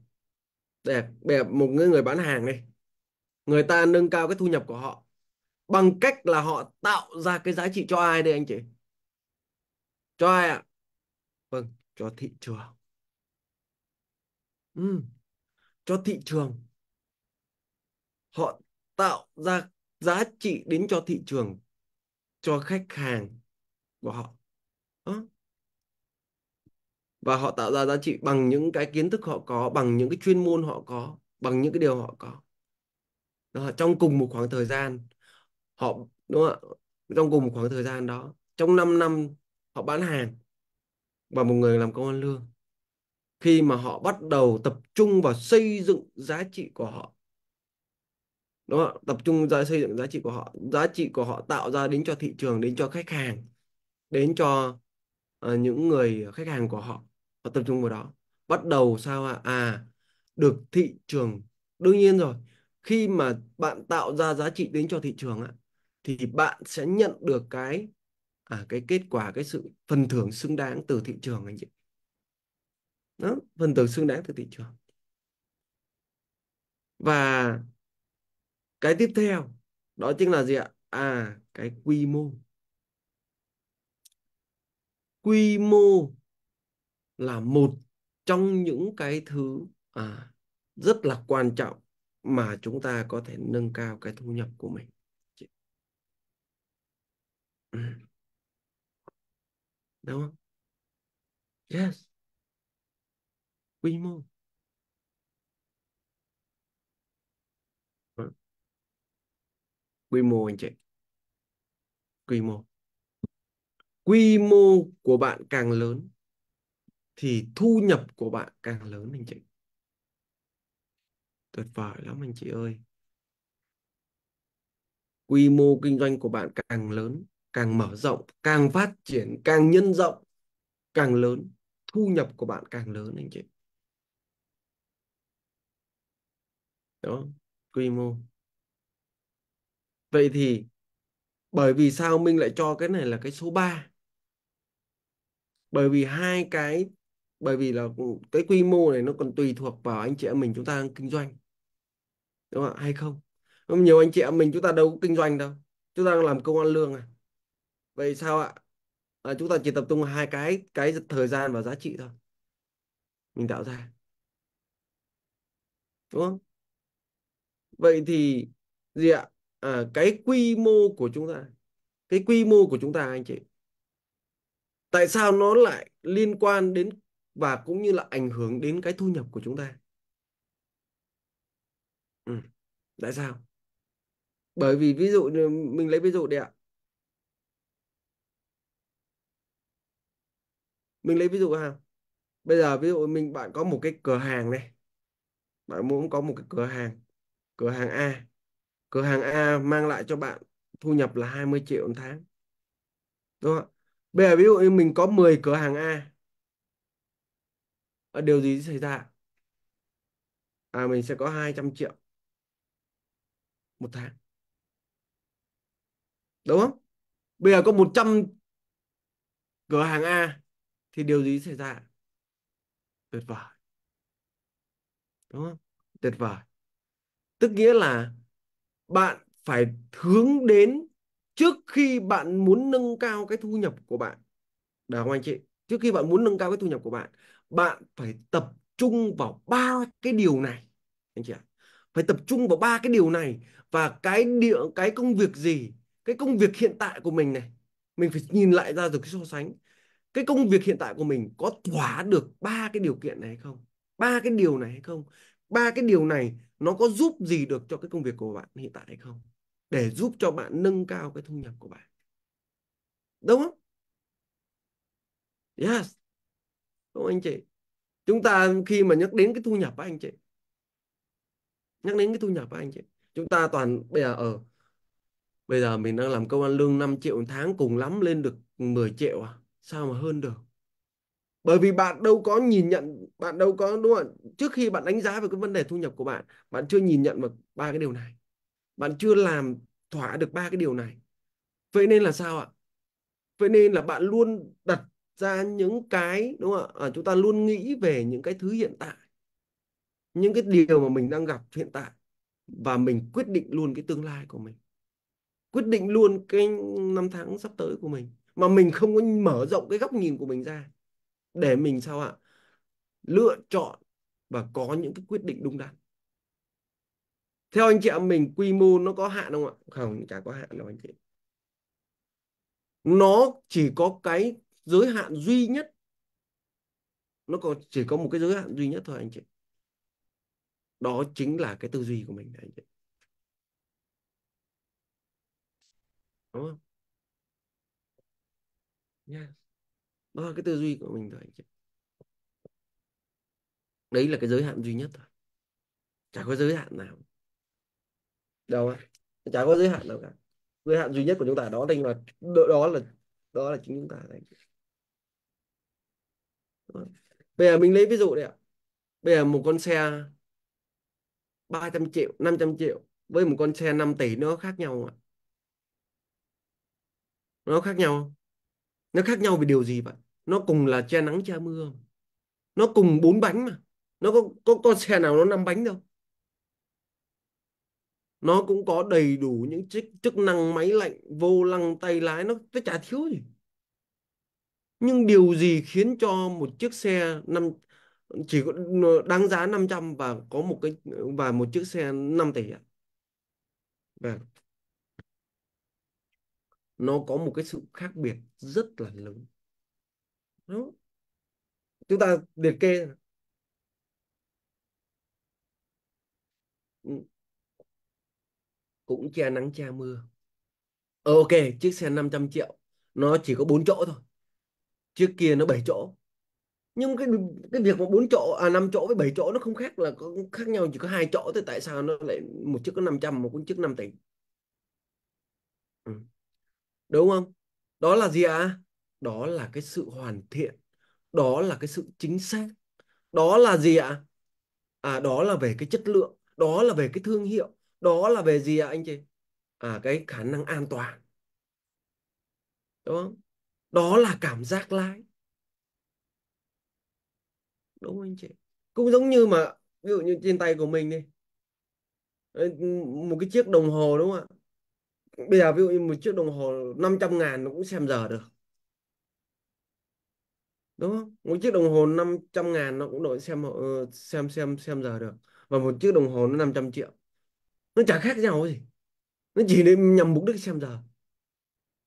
đẹp đẹp một người người bán hàng này người ta nâng cao cái thu nhập của họ bằng cách là họ tạo ra cái giá trị cho ai đây anh chị cho ai ạ à? vâng cho thị trường ừ, cho thị trường họ tạo ra giá trị đến cho thị trường cho khách hàng của họ đó. và họ tạo ra giá trị bằng những cái kiến thức họ có bằng những cái chuyên môn họ có bằng những cái điều họ có đó, trong cùng một khoảng thời gian họ đúng không ạ trong cùng một khoảng thời gian đó trong 5 năm họ bán hàng và một người làm công ăn lương khi mà họ bắt đầu tập trung vào xây dựng giá trị của họ đúng không? ạ tập trung ra xây dựng giá trị của họ giá trị của họ tạo ra đến cho thị trường đến cho khách hàng đến cho uh, những người khách hàng của họ họ tập trung vào đó bắt đầu sao ạ à được thị trường đương nhiên rồi khi mà bạn tạo ra giá trị đến cho thị trường á thì bạn sẽ nhận được cái à, cái kết quả cái sự phần thưởng xứng đáng từ thị trường anh chị đó phần thưởng xứng đáng từ thị trường và cái tiếp theo đó chính là gì ạ à cái quy mô quy mô là một trong những cái thứ à, rất là quan trọng mà chúng ta có thể nâng cao cái thu nhập của mình ừ. đúng không yes quy mô vâng. quy mô anh chị quy mô quy mô của bạn càng lớn thì thu nhập của bạn càng lớn anh chị tuyệt vời lắm anh chị ơi quy mô kinh doanh của bạn càng lớn càng mở rộng càng phát triển càng nhân rộng càng lớn thu nhập của bạn càng lớn anh chị đó quy mô vậy thì bởi vì sao mình lại cho cái này là cái số 3 bởi vì hai cái bởi vì là cái quy mô này nó còn tùy thuộc vào anh chị em mình chúng ta đang kinh doanh đúng không ạ hay không nhiều anh chị em mình chúng ta đâu có kinh doanh đâu chúng ta đang làm công ăn lương à vậy sao ạ à, chúng ta chỉ tập trung hai cái cái thời gian và giá trị thôi mình tạo ra đúng không vậy thì gì ạ à, cái quy mô của chúng ta cái quy mô của chúng ta anh chị tại sao nó lại liên quan đến và cũng như là ảnh hưởng đến cái thu nhập của chúng ta ừ. tại sao bởi vì ví dụ mình lấy ví dụ đi ạ mình lấy ví dụ ha bây giờ ví dụ mình bạn có một cái cửa hàng này bạn muốn có một cái cửa hàng cửa hàng A cửa hàng A mang lại cho bạn thu nhập là 20 triệu một tháng đúng không bây giờ ví dụ như mình có 10 cửa hàng A ở điều gì xảy ra à mình sẽ có 200 triệu một tháng đúng không bây giờ có 100 cửa hàng A thì điều gì xảy ra tuyệt vời đúng không tuyệt vời tức nghĩa là bạn phải hướng đến trước khi bạn muốn nâng cao cái thu nhập của bạn đào không anh chị trước khi bạn muốn nâng cao cái thu nhập của bạn bạn phải tập trung vào ba cái điều này anh chị ạ à? phải tập trung vào ba cái điều này và cái địa cái công việc gì cái công việc hiện tại của mình này mình phải nhìn lại ra được cái so sánh cái công việc hiện tại của mình có thỏa được ba cái điều kiện này hay không ba cái điều này hay không ba cái điều này nó có giúp gì được cho cái công việc của bạn hiện tại hay không để giúp cho bạn nâng cao cái thu nhập của bạn đúng không yes đúng không anh chị chúng ta khi mà nhắc đến cái thu nhập á anh chị nhắc đến cái thu nhập á anh chị chúng ta toàn bây giờ ở ờ, bây giờ mình đang làm công ăn lương 5 triệu một tháng cùng lắm lên được 10 triệu à sao mà hơn được bởi vì bạn đâu có nhìn nhận bạn đâu có đúng không trước khi bạn đánh giá về cái vấn đề thu nhập của bạn bạn chưa nhìn nhận được ba cái điều này bạn chưa làm thỏa được ba cái điều này vậy nên là sao ạ vậy nên là bạn luôn đặt ra những cái đúng không ạ à, chúng ta luôn nghĩ về những cái thứ hiện tại những cái điều mà mình đang gặp hiện tại và mình quyết định luôn cái tương lai của mình quyết định luôn cái năm tháng sắp tới của mình mà mình không có mở rộng cái góc nhìn của mình ra để mình sao ạ lựa chọn và có những cái quyết định đúng đắn theo anh chị em mình quy mô nó có hạn không ạ không chả có hạn đâu anh chị nó chỉ có cái giới hạn duy nhất nó còn chỉ có một cái giới hạn duy nhất thôi anh chị đó chính là cái tư duy của mình đấy, chị đúng không yeah. đó là cái tư duy của mình thôi anh chị đấy là cái giới hạn duy nhất thôi chả có giới hạn nào đâu ạ chả có giới hạn nào cả giới hạn duy nhất của chúng ta đó là đó là đó là chính chúng ta đấy bây giờ mình lấy ví dụ đây ạ bây giờ một con xe 300 triệu 500 triệu với một con xe 5 tỷ nó khác nhau không ạ nó khác nhau không? nó khác nhau vì điều gì vậy nó cùng là che nắng che mưa không? nó cùng bốn bánh mà nó có có con xe nào nó năm bánh đâu nó cũng có đầy đủ những chức chức năng máy lạnh vô lăng tay lái nó nó chả thiếu gì nhưng điều gì khiến cho một chiếc xe năm chỉ có đáng giá 500 và có một cái và một chiếc xe 5 tỷ ạ. Và nó có một cái sự khác biệt rất là lớn. Đúng. Chúng ta liệt kê ừ. cũng che nắng che mưa. Ờ, ok, chiếc xe 500 triệu nó chỉ có 4 chỗ thôi. trước kia nó 7 chỗ nhưng cái cái việc mà bốn chỗ à năm chỗ với bảy chỗ nó không khác là có khác nhau chỉ có hai chỗ thì tại sao nó lại một chiếc có 500 một cuốn chiếc 5 tỷ ừ. đúng không đó là gì ạ à? đó là cái sự hoàn thiện đó là cái sự chính xác đó là gì ạ à? à đó là về cái chất lượng đó là về cái thương hiệu đó là về gì ạ à, anh chị à cái khả năng an toàn đúng không đó là cảm giác lái đúng không anh chị cũng giống như mà ví dụ như trên tay của mình đi một cái chiếc đồng hồ đúng không ạ bây giờ ví dụ như một chiếc đồng hồ 500 ngàn nó cũng xem giờ được đúng không một chiếc đồng hồ 500 ngàn nó cũng đổi xem ờ, xem xem xem giờ được và một chiếc đồng hồ nó 500 triệu nó chả khác nhau gì nó chỉ để nhằm mục đích xem giờ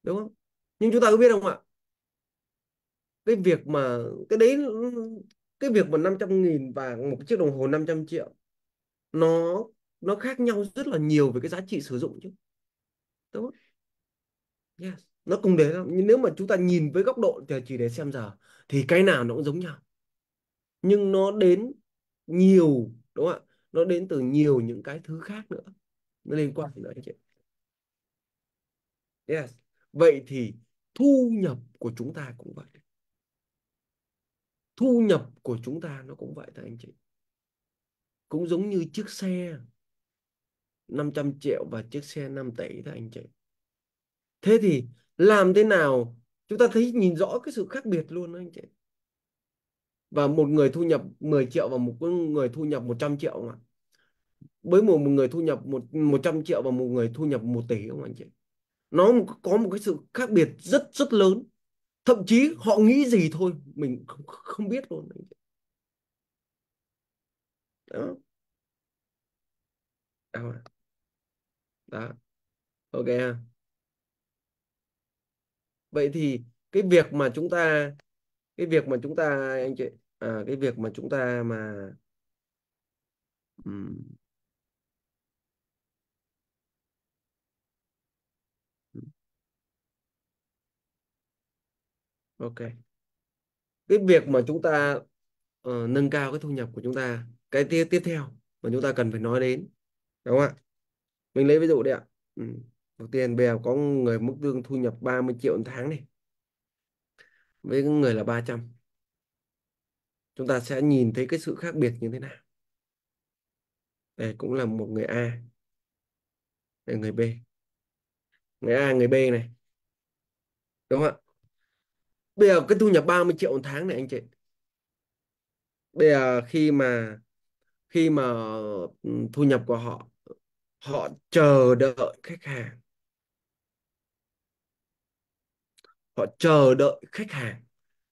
đúng không nhưng chúng ta có biết không ạ cái việc mà cái đấy cái việc mà 500 nghìn và một chiếc đồng hồ 500 triệu nó nó khác nhau rất là nhiều về cái giá trị sử dụng chứ đúng không? Yes. nó cùng đấy lắm nhưng nếu mà chúng ta nhìn với góc độ thì chỉ để xem giờ thì cái nào nó cũng giống nhau nhưng nó đến nhiều đúng không ạ nó đến từ nhiều những cái thứ khác nữa nó liên quan nữa anh chị yes vậy thì thu nhập của chúng ta cũng vậy thu nhập của chúng ta nó cũng vậy thôi anh chị cũng giống như chiếc xe 500 triệu và chiếc xe 5 tỷ thôi anh chị thế thì làm thế nào chúng ta thấy nhìn rõ cái sự khác biệt luôn đó anh chị và một người thu nhập 10 triệu và một người thu nhập 100 triệu không ạ với một, người thu nhập một 100 triệu và một người thu nhập 1 tỷ không anh chị nó có một cái sự khác biệt rất rất lớn thậm chí họ nghĩ gì thôi mình không, không biết luôn đó đó, đó. ok ha vậy thì cái việc mà chúng ta cái việc mà chúng ta anh chị à, cái việc mà chúng ta mà ok cái việc mà chúng ta uh, nâng cao cái thu nhập của chúng ta cái tiếp tiếp theo mà chúng ta cần phải nói đến đúng không ạ mình lấy ví dụ đấy ạ ừ. đầu tiên bây giờ có người mức lương thu nhập 30 triệu một tháng này với người là 300 chúng ta sẽ nhìn thấy cái sự khác biệt như thế nào đây cũng là một người A đây người B người A người B này đúng không ạ bây giờ cái thu nhập 30 triệu một tháng này anh chị bây giờ khi mà khi mà ừ, thu nhập của họ họ chờ đợi khách hàng họ chờ đợi khách hàng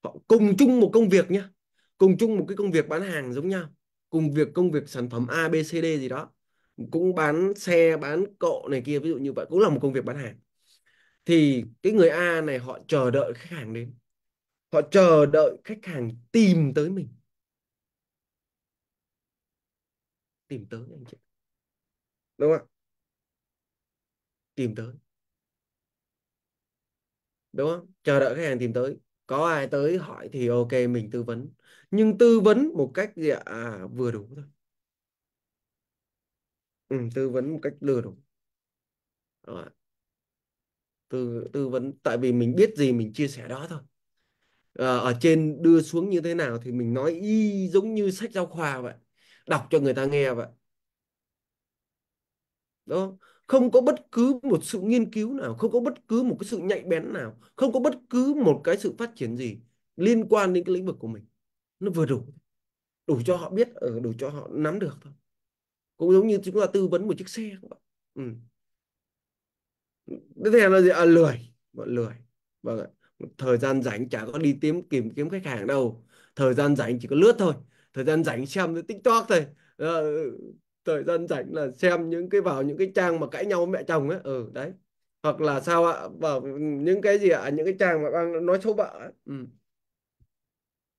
họ cùng chung một công việc nhá cùng chung một cái công việc bán hàng giống nhau cùng việc công việc sản phẩm A B C D gì đó cũng bán xe bán cộ này kia ví dụ như vậy cũng là một công việc bán hàng thì cái người A này họ chờ đợi khách hàng đến họ chờ đợi khách hàng tìm tới mình tìm tới anh chị đúng không tìm tới đúng không chờ đợi khách hàng tìm tới có ai tới hỏi thì ok mình tư vấn nhưng tư vấn một cách gì ạ à, vừa đủ thôi ừ, tư vấn một cách lừa đủ Đó. tư tư vấn tại vì mình biết gì mình chia sẻ đó thôi Ờ, ở trên đưa xuống như thế nào thì mình nói y giống như sách giáo khoa vậy đọc cho người ta nghe vậy đó không có bất cứ một sự nghiên cứu nào không có bất cứ một cái sự nhạy bén nào không có bất cứ một cái sự phát triển gì liên quan đến cái lĩnh vực của mình nó vừa đủ đủ cho họ biết ở ờ, đủ cho họ nắm được thôi cũng giống như chúng ta tư vấn một chiếc xe các bạn ừ. thế là gì à, lười bọn lười vâng ạ thời gian rảnh chả có đi tìm kiếm kiếm khách hàng đâu thời gian rảnh chỉ có lướt thôi thời gian rảnh xem tiktok thôi ừ, thời gian rảnh là xem những cái vào những cái trang mà cãi nhau với mẹ chồng ấy ừ đấy hoặc là sao ạ vào những cái gì ạ những cái trang mà đang nói xấu vợ ấy. Ừ.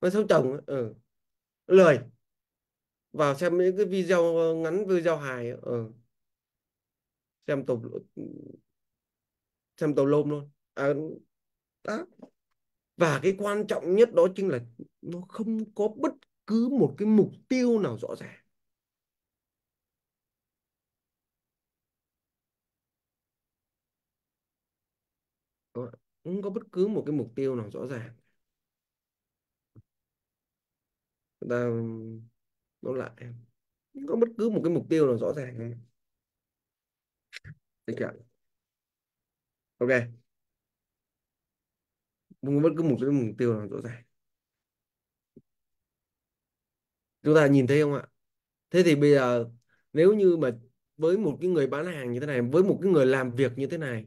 nói xấu chồng ấy. Ừ. lười vào xem những cái video ngắn video hài ấy. Ừ. xem tàu ừ. xem tàu lôm luôn à, đó và cái quan trọng nhất đó chính là nó không có bất cứ một cái mục tiêu nào rõ ràng không có bất cứ một cái mục tiêu nào rõ ràng ta nó lại không có bất cứ một cái mục tiêu nào rõ ràng được chưa ok đúng bất cứ một cái mục tiêu là rõ ràng chúng ta nhìn thấy không ạ thế thì bây giờ nếu như mà với một cái người bán hàng như thế này với một cái người làm việc như thế này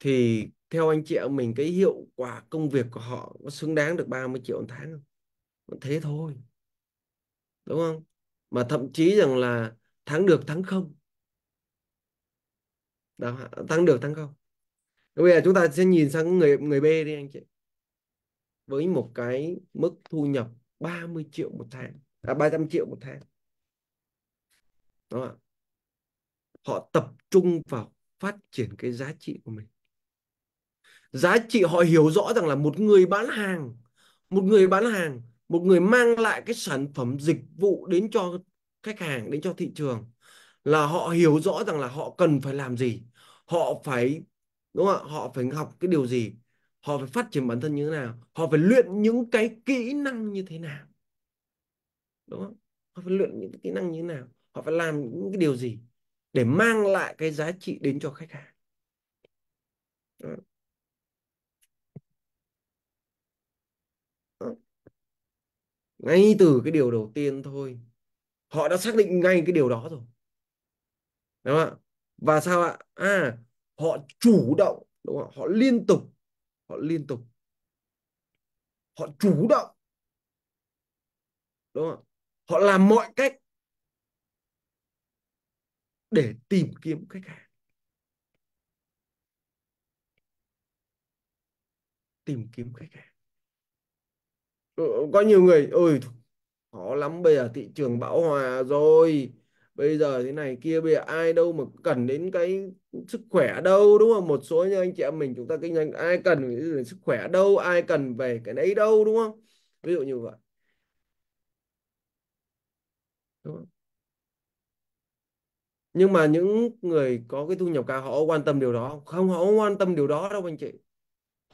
thì theo anh chị em mình cái hiệu quả công việc của họ có xứng đáng được 30 triệu một tháng không thế thôi đúng không mà thậm chí rằng là thắng được thắng không đó, Thắng được thắng không bây giờ chúng ta sẽ nhìn sang người người B đi anh chị với một cái mức thu nhập 30 triệu một tháng à 300 triệu một tháng đó họ tập trung vào phát triển cái giá trị của mình giá trị họ hiểu rõ rằng là một người bán hàng một người bán hàng một người mang lại cái sản phẩm dịch vụ đến cho khách hàng đến cho thị trường là họ hiểu rõ rằng là họ cần phải làm gì họ phải đúng không ạ họ phải học cái điều gì họ phải phát triển bản thân như thế nào họ phải luyện những cái kỹ năng như thế nào đúng không họ phải luyện những cái kỹ năng như thế nào họ phải làm những cái điều gì để mang lại cái giá trị đến cho khách hàng Đó. Đó. ngay từ cái điều đầu tiên thôi họ đã xác định ngay cái điều đó rồi đúng không ạ và sao ạ à họ chủ động đúng không? họ liên tục họ liên tục họ chủ động đúng không? họ làm mọi cách để tìm kiếm khách hàng tìm kiếm khách hàng có nhiều người ơi khó lắm bây giờ thị trường bão hòa rồi bây giờ thế này kia bây giờ ai đâu mà cần đến cái sức khỏe đâu đúng không một số như anh chị em mình chúng ta kinh doanh ai cần về sức khỏe đâu ai cần về cái đấy đâu đúng không ví dụ như vậy đúng không? nhưng mà những người có cái thu nhập cao họ quan tâm điều đó không họ không quan tâm điều đó đâu anh chị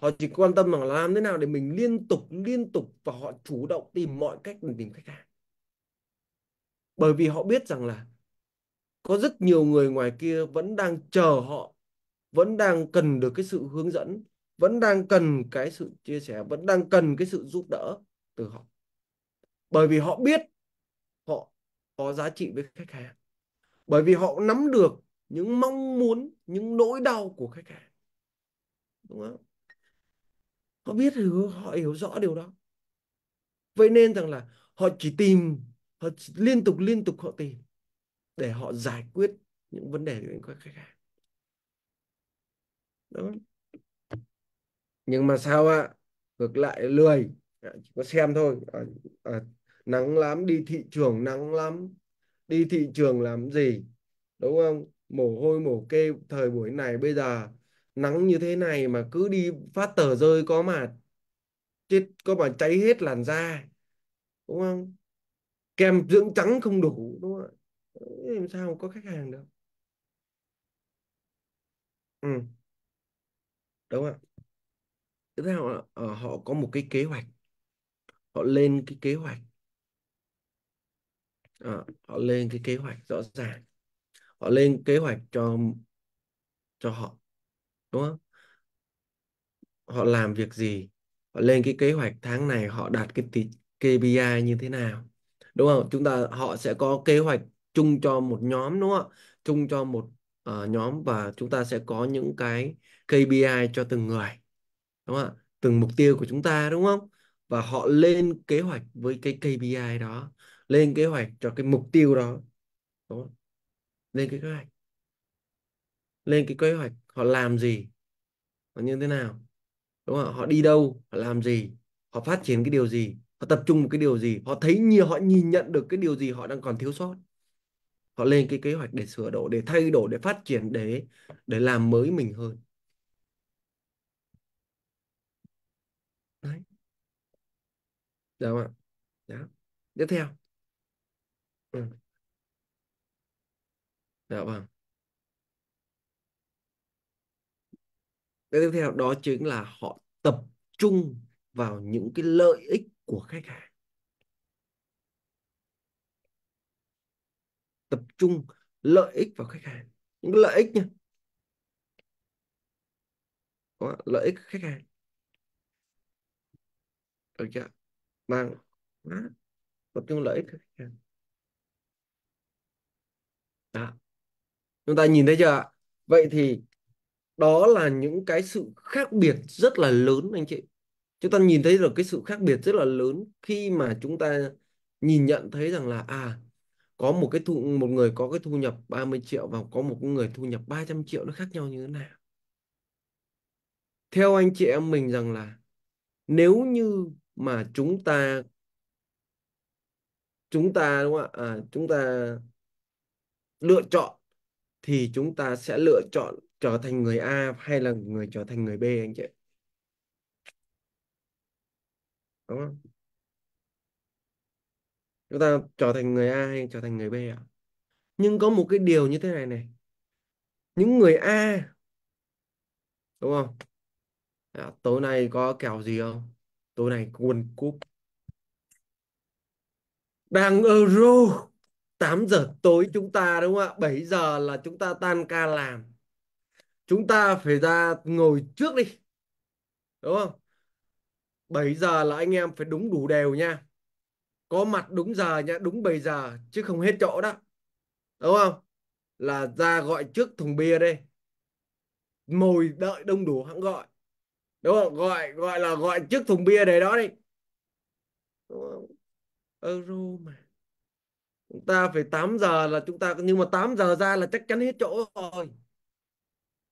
họ chỉ quan tâm là làm thế nào để mình liên tục liên tục và họ chủ động tìm mọi cách để tìm khách hàng bởi vì họ biết rằng là có rất nhiều người ngoài kia vẫn đang chờ họ vẫn đang cần được cái sự hướng dẫn vẫn đang cần cái sự chia sẻ vẫn đang cần cái sự giúp đỡ từ họ bởi vì họ biết họ có giá trị với khách hàng bởi vì họ nắm được những mong muốn những nỗi đau của khách hàng đúng không họ biết họ hiểu rõ điều đó vậy nên rằng là họ chỉ tìm họ liên tục liên tục họ tìm để họ giải quyết những vấn đề của khách hàng đó nhưng mà sao ạ ngược lại lười dạ, chỉ có xem thôi à, à, nắng lắm đi thị trường nắng lắm đi thị trường làm gì đúng không mồ hôi mồ kê thời buổi này bây giờ nắng như thế này mà cứ đi phát tờ rơi có mà chết có mà cháy hết làn da đúng không kem dưỡng trắng không đủ đúng không làm sao có khách hàng được, ừ. đúng không ạ nào là ờ, họ có một cái kế hoạch họ lên cái kế hoạch à, họ lên cái kế hoạch rõ ràng họ lên kế hoạch cho cho họ đúng không họ làm việc gì họ lên cái kế hoạch tháng này họ đạt cái KPI như thế nào đúng không chúng ta họ sẽ có kế hoạch chung cho một nhóm đúng không ạ chung cho một uh, nhóm và chúng ta sẽ có những cái KPI cho từng người đúng không từng mục tiêu của chúng ta đúng không và họ lên kế hoạch với cái KPI đó lên kế hoạch cho cái mục tiêu đó đúng không? lên cái kế hoạch lên cái kế hoạch họ làm gì họ như thế nào đúng không họ đi đâu họ làm gì họ phát triển cái điều gì họ tập trung một cái điều gì họ thấy nhiều họ nhìn nhận được cái điều gì họ đang còn thiếu sót họ lên cái kế hoạch để sửa đổi để thay đổi để phát triển để để làm mới mình hơn đấy được không ạ đó. tiếp theo ừ. dạ vâng cái tiếp theo đó chính là họ tập trung vào những cái lợi ích của khách hàng tập trung lợi ích vào khách hàng những lợi ích nha lợi ích khách hàng được chưa mang tập trung lợi ích khách hàng đó. chúng ta nhìn thấy chưa vậy thì đó là những cái sự khác biệt rất là lớn anh chị chúng ta nhìn thấy được cái sự khác biệt rất là lớn khi mà chúng ta nhìn nhận thấy rằng là à có một cái thu một người có cái thu nhập 30 triệu và có một người thu nhập 300 triệu nó khác nhau như thế nào. Theo anh chị em mình rằng là nếu như mà chúng ta chúng ta đúng không ạ? À, chúng ta lựa chọn thì chúng ta sẽ lựa chọn trở thành người A hay là người trở thành người B anh chị. đúng không chúng ta trở thành người A hay trở thành người B ạ à? nhưng có một cái điều như thế này này những người A đúng không à, tối nay có kèo gì không tối nay World cúp, đang Euro 8 giờ tối chúng ta đúng không ạ 7 giờ là chúng ta tan ca làm chúng ta phải ra ngồi trước đi đúng không 7 giờ là anh em phải đúng đủ đều nha có mặt đúng giờ nha đúng 7 giờ chứ không hết chỗ đó đúng không là ra gọi trước thùng bia đây ngồi đợi đông đủ hãng gọi đúng không gọi gọi là gọi trước thùng bia để đó đi đúng không? euro mà chúng ta phải 8 giờ là chúng ta nhưng mà 8 giờ ra là chắc chắn hết chỗ rồi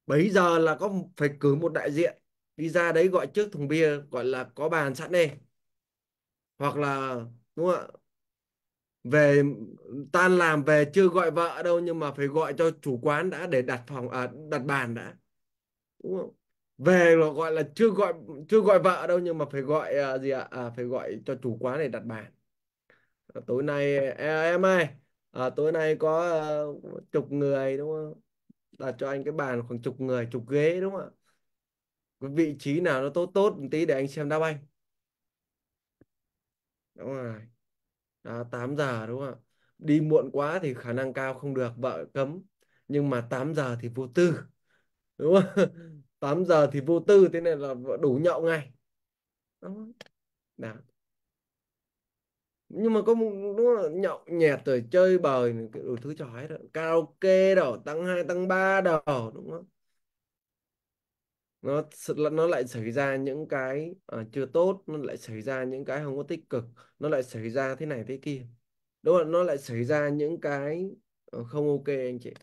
7 giờ là có phải cử một đại diện đi ra đấy gọi trước thùng bia gọi là có bàn sẵn đây hoặc là đúng không ạ về tan làm về chưa gọi vợ đâu nhưng mà phải gọi cho chủ quán đã để đặt phòng à, đặt bàn đã đúng không về là gọi là chưa gọi chưa gọi vợ đâu nhưng mà phải gọi à, gì ạ à, phải gọi cho chủ quán để đặt bàn à, tối nay à, em ơi à, tối nay có à, chục người đúng không đặt cho anh cái bàn khoảng chục người chục ghế đúng không ạ vị trí nào nó tốt tốt một tí để anh xem đáp anh đúng rồi đó, 8 giờ đúng không ạ đi muộn quá thì khả năng cao không được vợ cấm nhưng mà 8 giờ thì vô tư đúng không 8 giờ thì vô tư thế này là đủ nhậu ngay đó. Đó. nhưng mà có một đúng là nhậu nhẹt rồi chơi bời đủ thứ trò hết đó karaoke đâu tăng hai tăng ba đâu đúng không nó nó lại xảy ra những cái ờ, chưa tốt nó lại xảy ra những cái không có tích cực nó lại xảy ra thế này thế kia đúng không nó lại xảy ra những cái ờ, không ok anh chị ờ,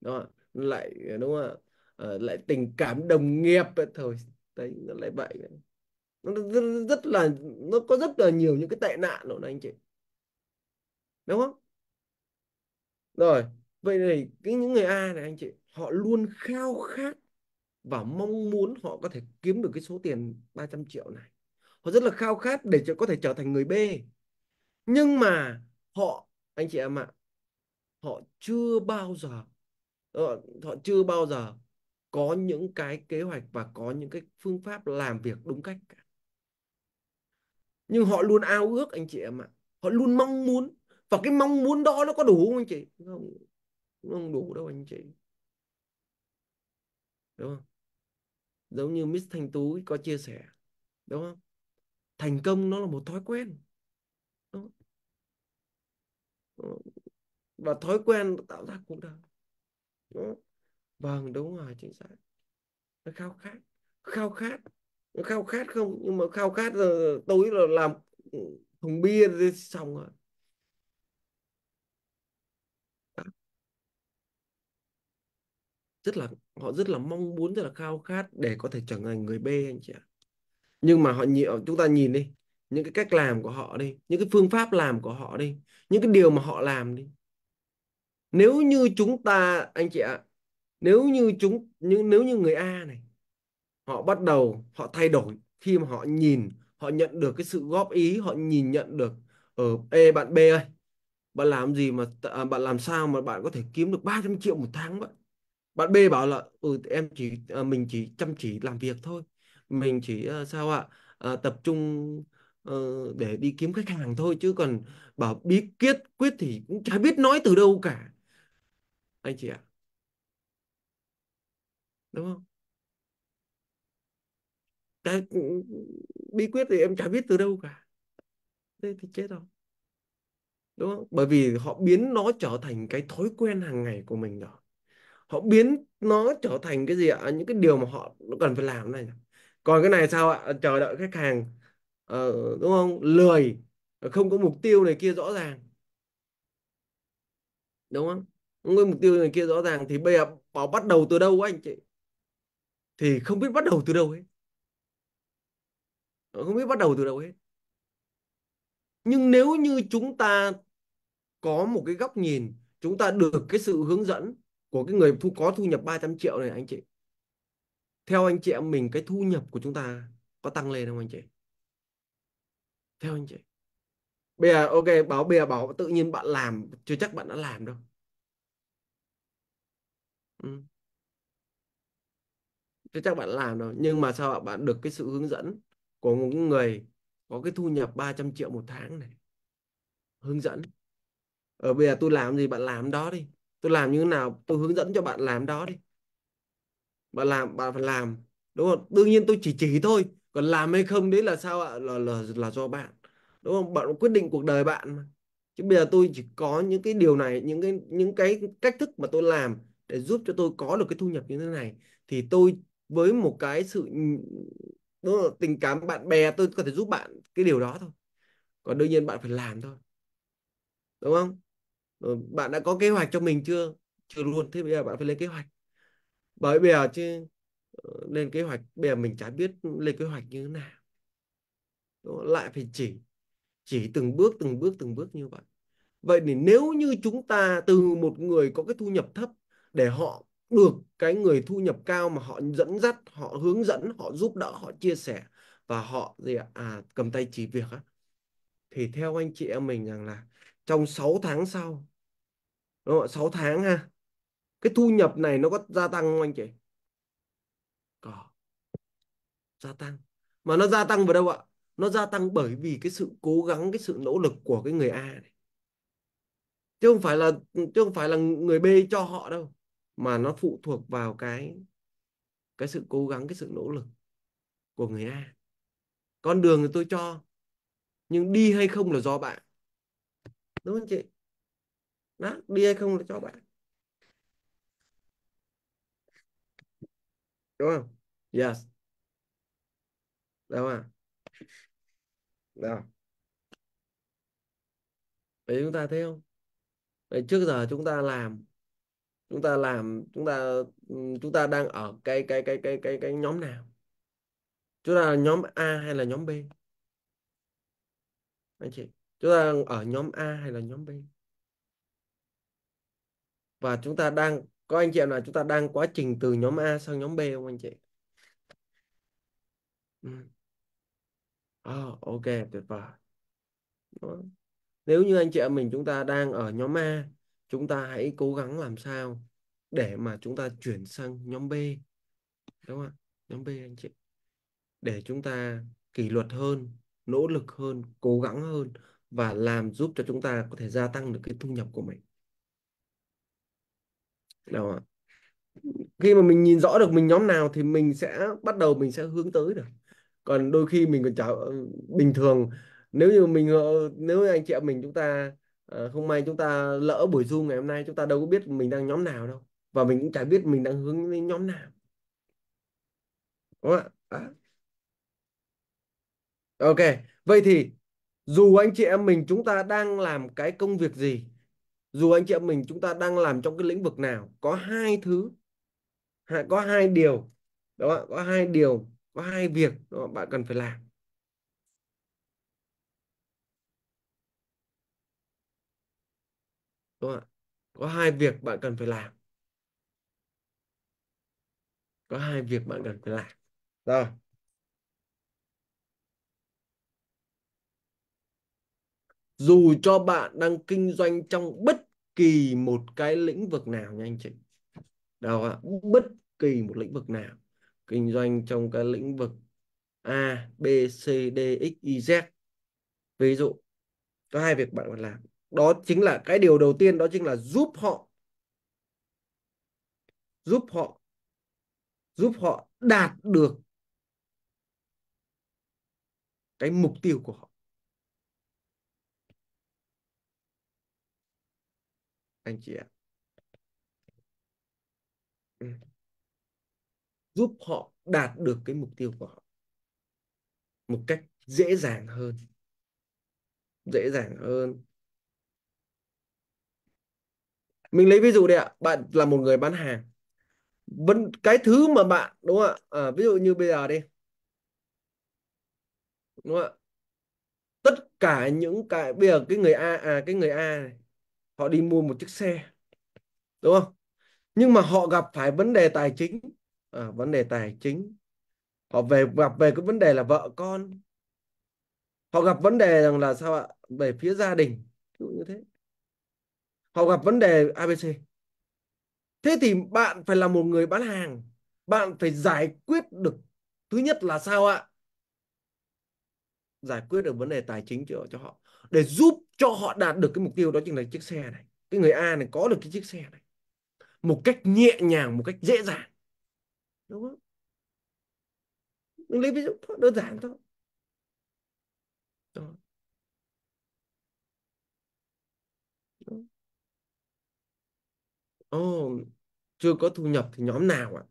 đúng không lại đúng không ạ lại tình cảm đồng nghiệp thôi đấy nó lại vậy nó rất, rất là nó có rất là nhiều những cái tệ nạn nữa anh chị đúng không rồi vậy thì cái những người A này anh chị họ luôn khao khát và mong muốn họ có thể kiếm được cái số tiền 300 triệu này. Họ rất là khao khát để có thể trở thành người B. Nhưng mà họ, anh chị em ạ, họ chưa bao giờ họ, ờ, họ chưa bao giờ có những cái kế hoạch và có những cái phương pháp làm việc đúng cách cả. Nhưng họ luôn ao ước anh chị em ạ. Họ luôn mong muốn và cái mong muốn đó nó có đủ không anh chị? Không, không đủ đâu anh chị. Đúng không? giống như Miss Thanh Tú có chia sẻ đúng không thành công nó là một thói quen đúng không? và thói quen tạo ra cuộc đời đúng không? vâng đúng rồi chính xác nó khao khát khao khát khao khát không nhưng mà khao khát là tối là làm thùng bia xong rồi rất là họ rất là mong muốn rất là khao khát để có thể trở thành người B anh chị ạ nhưng mà họ nhiều chúng ta nhìn đi những cái cách làm của họ đi những cái phương pháp làm của họ đi những cái điều mà họ làm đi nếu như chúng ta anh chị ạ nếu như chúng những nếu như người A này họ bắt đầu họ thay đổi khi mà họ nhìn họ nhận được cái sự góp ý họ nhìn nhận được ở ờ, ê bạn B ơi bạn làm gì mà à, bạn làm sao mà bạn có thể kiếm được 300 triệu một tháng vậy bạn B bảo là ừ, em chỉ ờ, mình chỉ chăm chỉ làm việc thôi mình chỉ ờ, sao ạ à, tập trung uh, để đi kiếm khách hàng thôi chứ còn bảo bí quyết quyết thì cũng chả biết nói từ đâu cả anh chị ạ à? đúng không cái ừ, bí quyết thì em chả biết từ đâu cả thế thì chết rồi đúng không bởi vì họ biến nó trở thành cái thói quen hàng ngày của mình rồi họ biến nó trở thành cái gì ạ những cái điều mà họ cần phải làm này còn cái này sao ạ chờ đợi khách hàng ờ, đúng không lười không có mục tiêu này kia rõ ràng đúng không không có mục tiêu này kia rõ ràng thì bây giờ bảo bắt đầu từ đâu anh chị thì không biết bắt đầu từ đâu hết không biết bắt đầu từ đâu hết nhưng nếu như chúng ta có một cái góc nhìn chúng ta được cái sự hướng dẫn của cái người thu có thu nhập 300 triệu này anh chị theo anh chị em mình cái thu nhập của chúng ta có tăng lên không anh chị theo anh chị bây giờ ok bảo bây giờ bảo tự nhiên bạn làm chưa chắc bạn đã làm đâu ừ. chưa chắc bạn làm đâu nhưng mà sao bạn được cái sự hướng dẫn của một người có cái thu nhập 300 triệu một tháng này hướng dẫn ở ờ, bây giờ tôi làm gì bạn làm đó đi tôi làm như thế nào tôi hướng dẫn cho bạn làm đó đi bạn làm bạn phải làm đúng không đương nhiên tôi chỉ chỉ thôi còn làm hay không đấy là sao ạ là là là do bạn đúng không bạn quyết định cuộc đời bạn mà chứ bây giờ tôi chỉ có những cái điều này những cái những cái cách thức mà tôi làm để giúp cho tôi có được cái thu nhập như thế này thì tôi với một cái sự ừ, đúng không? tình cảm bạn bè tôi có thể giúp bạn cái điều đó thôi còn đương nhiên bạn phải làm thôi đúng không Ờ, bạn đã có kế hoạch cho mình chưa chưa luôn thế bây giờ bạn phải lên kế hoạch bởi bây giờ chứ ờ, lên kế hoạch bây giờ mình chả biết lên kế hoạch như thế nào Đó, lại phải chỉ chỉ từng bước từng bước từng bước như vậy vậy thì nếu như chúng ta từ một người có cái thu nhập thấp để họ được cái người thu nhập cao mà họ dẫn dắt họ hướng dẫn họ giúp đỡ họ chia sẻ và họ gì ạ à, cầm tay chỉ việc á thì theo anh chị em mình rằng là trong 6 tháng sau đúng không? 6 tháng ha cái thu nhập này nó có gia tăng không anh chị có gia tăng mà nó gia tăng vào đâu ạ nó gia tăng bởi vì cái sự cố gắng cái sự nỗ lực của cái người A này chứ không phải là chứ không phải là người B cho họ đâu mà nó phụ thuộc vào cái cái sự cố gắng cái sự nỗ lực của người A con đường thì tôi cho nhưng đi hay không là do bạn đúng không chị đó đi hay không là cho bạn đúng không yes đâu à đâu vậy chúng ta thấy không vậy trước giờ chúng ta làm chúng ta làm chúng ta chúng ta đang ở cái cái cái cái cái cái nhóm nào chúng ta là nhóm A hay là nhóm B anh chị chúng ta ở nhóm A hay là nhóm B và chúng ta đang có anh chị em là chúng ta đang quá trình từ nhóm A sang nhóm B không anh chị ừ. Ờ, ok tuyệt vời Đó. nếu như anh chị em mình chúng ta đang ở nhóm A chúng ta hãy cố gắng làm sao để mà chúng ta chuyển sang nhóm B đúng không nhóm B anh chị để chúng ta kỷ luật hơn nỗ lực hơn cố gắng hơn và làm giúp cho chúng ta có thể gia tăng được cái thu nhập của mình đâu khi mà mình nhìn rõ được mình nhóm nào thì mình sẽ bắt đầu mình sẽ hướng tới được còn đôi khi mình còn chả bình thường nếu như mình ờ, nếu như anh chị em mình chúng ta ờ, không may chúng ta lỡ buổi zoom ngày hôm nay chúng ta đâu có biết mình đang nhóm nào đâu và mình cũng chả biết mình đang hướng đến nhóm nào đúng không ạ ok vậy thì dù anh chị em mình chúng ta đang làm cái công việc gì dù anh chị em mình chúng ta đang làm trong cái lĩnh vực nào có hai thứ có hai điều đó có hai điều có hai việc đó, bạn cần phải làm đúng không ạ có hai việc bạn cần phải làm có hai việc bạn cần phải làm rồi dù cho bạn đang kinh doanh trong bất kỳ một cái lĩnh vực nào nha anh chị đâu ạ bất kỳ một lĩnh vực nào kinh doanh trong cái lĩnh vực A B C D X Y Z ví dụ có hai việc bạn cần làm đó chính là cái điều đầu tiên đó chính là giúp họ giúp họ giúp họ đạt được cái mục tiêu của họ anh chị ạ ừ. giúp họ đạt được cái mục tiêu của họ một cách dễ dàng hơn dễ dàng hơn mình lấy ví dụ đi ạ bạn là một người bán hàng vấn cái thứ mà bạn đúng không ạ à, ví dụ như bây giờ đi đúng không ạ tất cả những cái bây giờ cái người A à cái người A này họ đi mua một chiếc xe đúng không nhưng mà họ gặp phải vấn đề tài chính à, vấn đề tài chính họ về gặp về cái vấn đề là vợ con họ gặp vấn đề rằng là sao ạ về phía gia đình ví dụ như thế họ gặp vấn đề abc thế thì bạn phải là một người bán hàng bạn phải giải quyết được thứ nhất là sao ạ giải quyết được vấn đề tài chính cho, cho họ để giúp cho họ đạt được cái mục tiêu đó chính là chiếc xe này cái người A này có được cái chiếc xe này một cách nhẹ nhàng một cách dễ dàng đúng không mình lấy ví dụ thôi, đơn giản thôi đó. đó. Oh, chưa có thu nhập thì nhóm nào ạ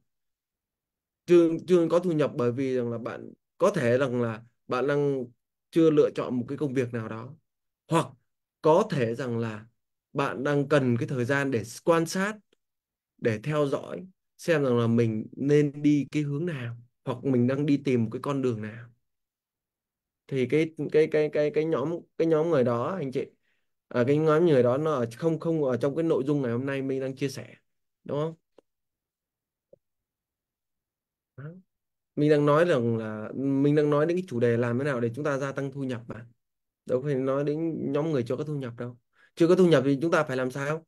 chưa chưa có thu nhập bởi vì rằng là bạn có thể rằng là bạn đang chưa lựa chọn một cái công việc nào đó hoặc có thể rằng là bạn đang cần cái thời gian để quan sát để theo dõi xem rằng là mình nên đi cái hướng nào hoặc mình đang đi tìm một cái con đường nào thì cái cái cái cái cái nhóm cái nhóm người đó anh chị à, cái nhóm người đó nó không không ở trong cái nội dung ngày hôm nay mình đang chia sẻ đúng không mình đang nói rằng là mình đang nói đến cái chủ đề làm thế nào để chúng ta gia tăng thu nhập mà đâu phải nói đến nhóm người chưa có thu nhập đâu chưa có thu nhập thì chúng ta phải làm sao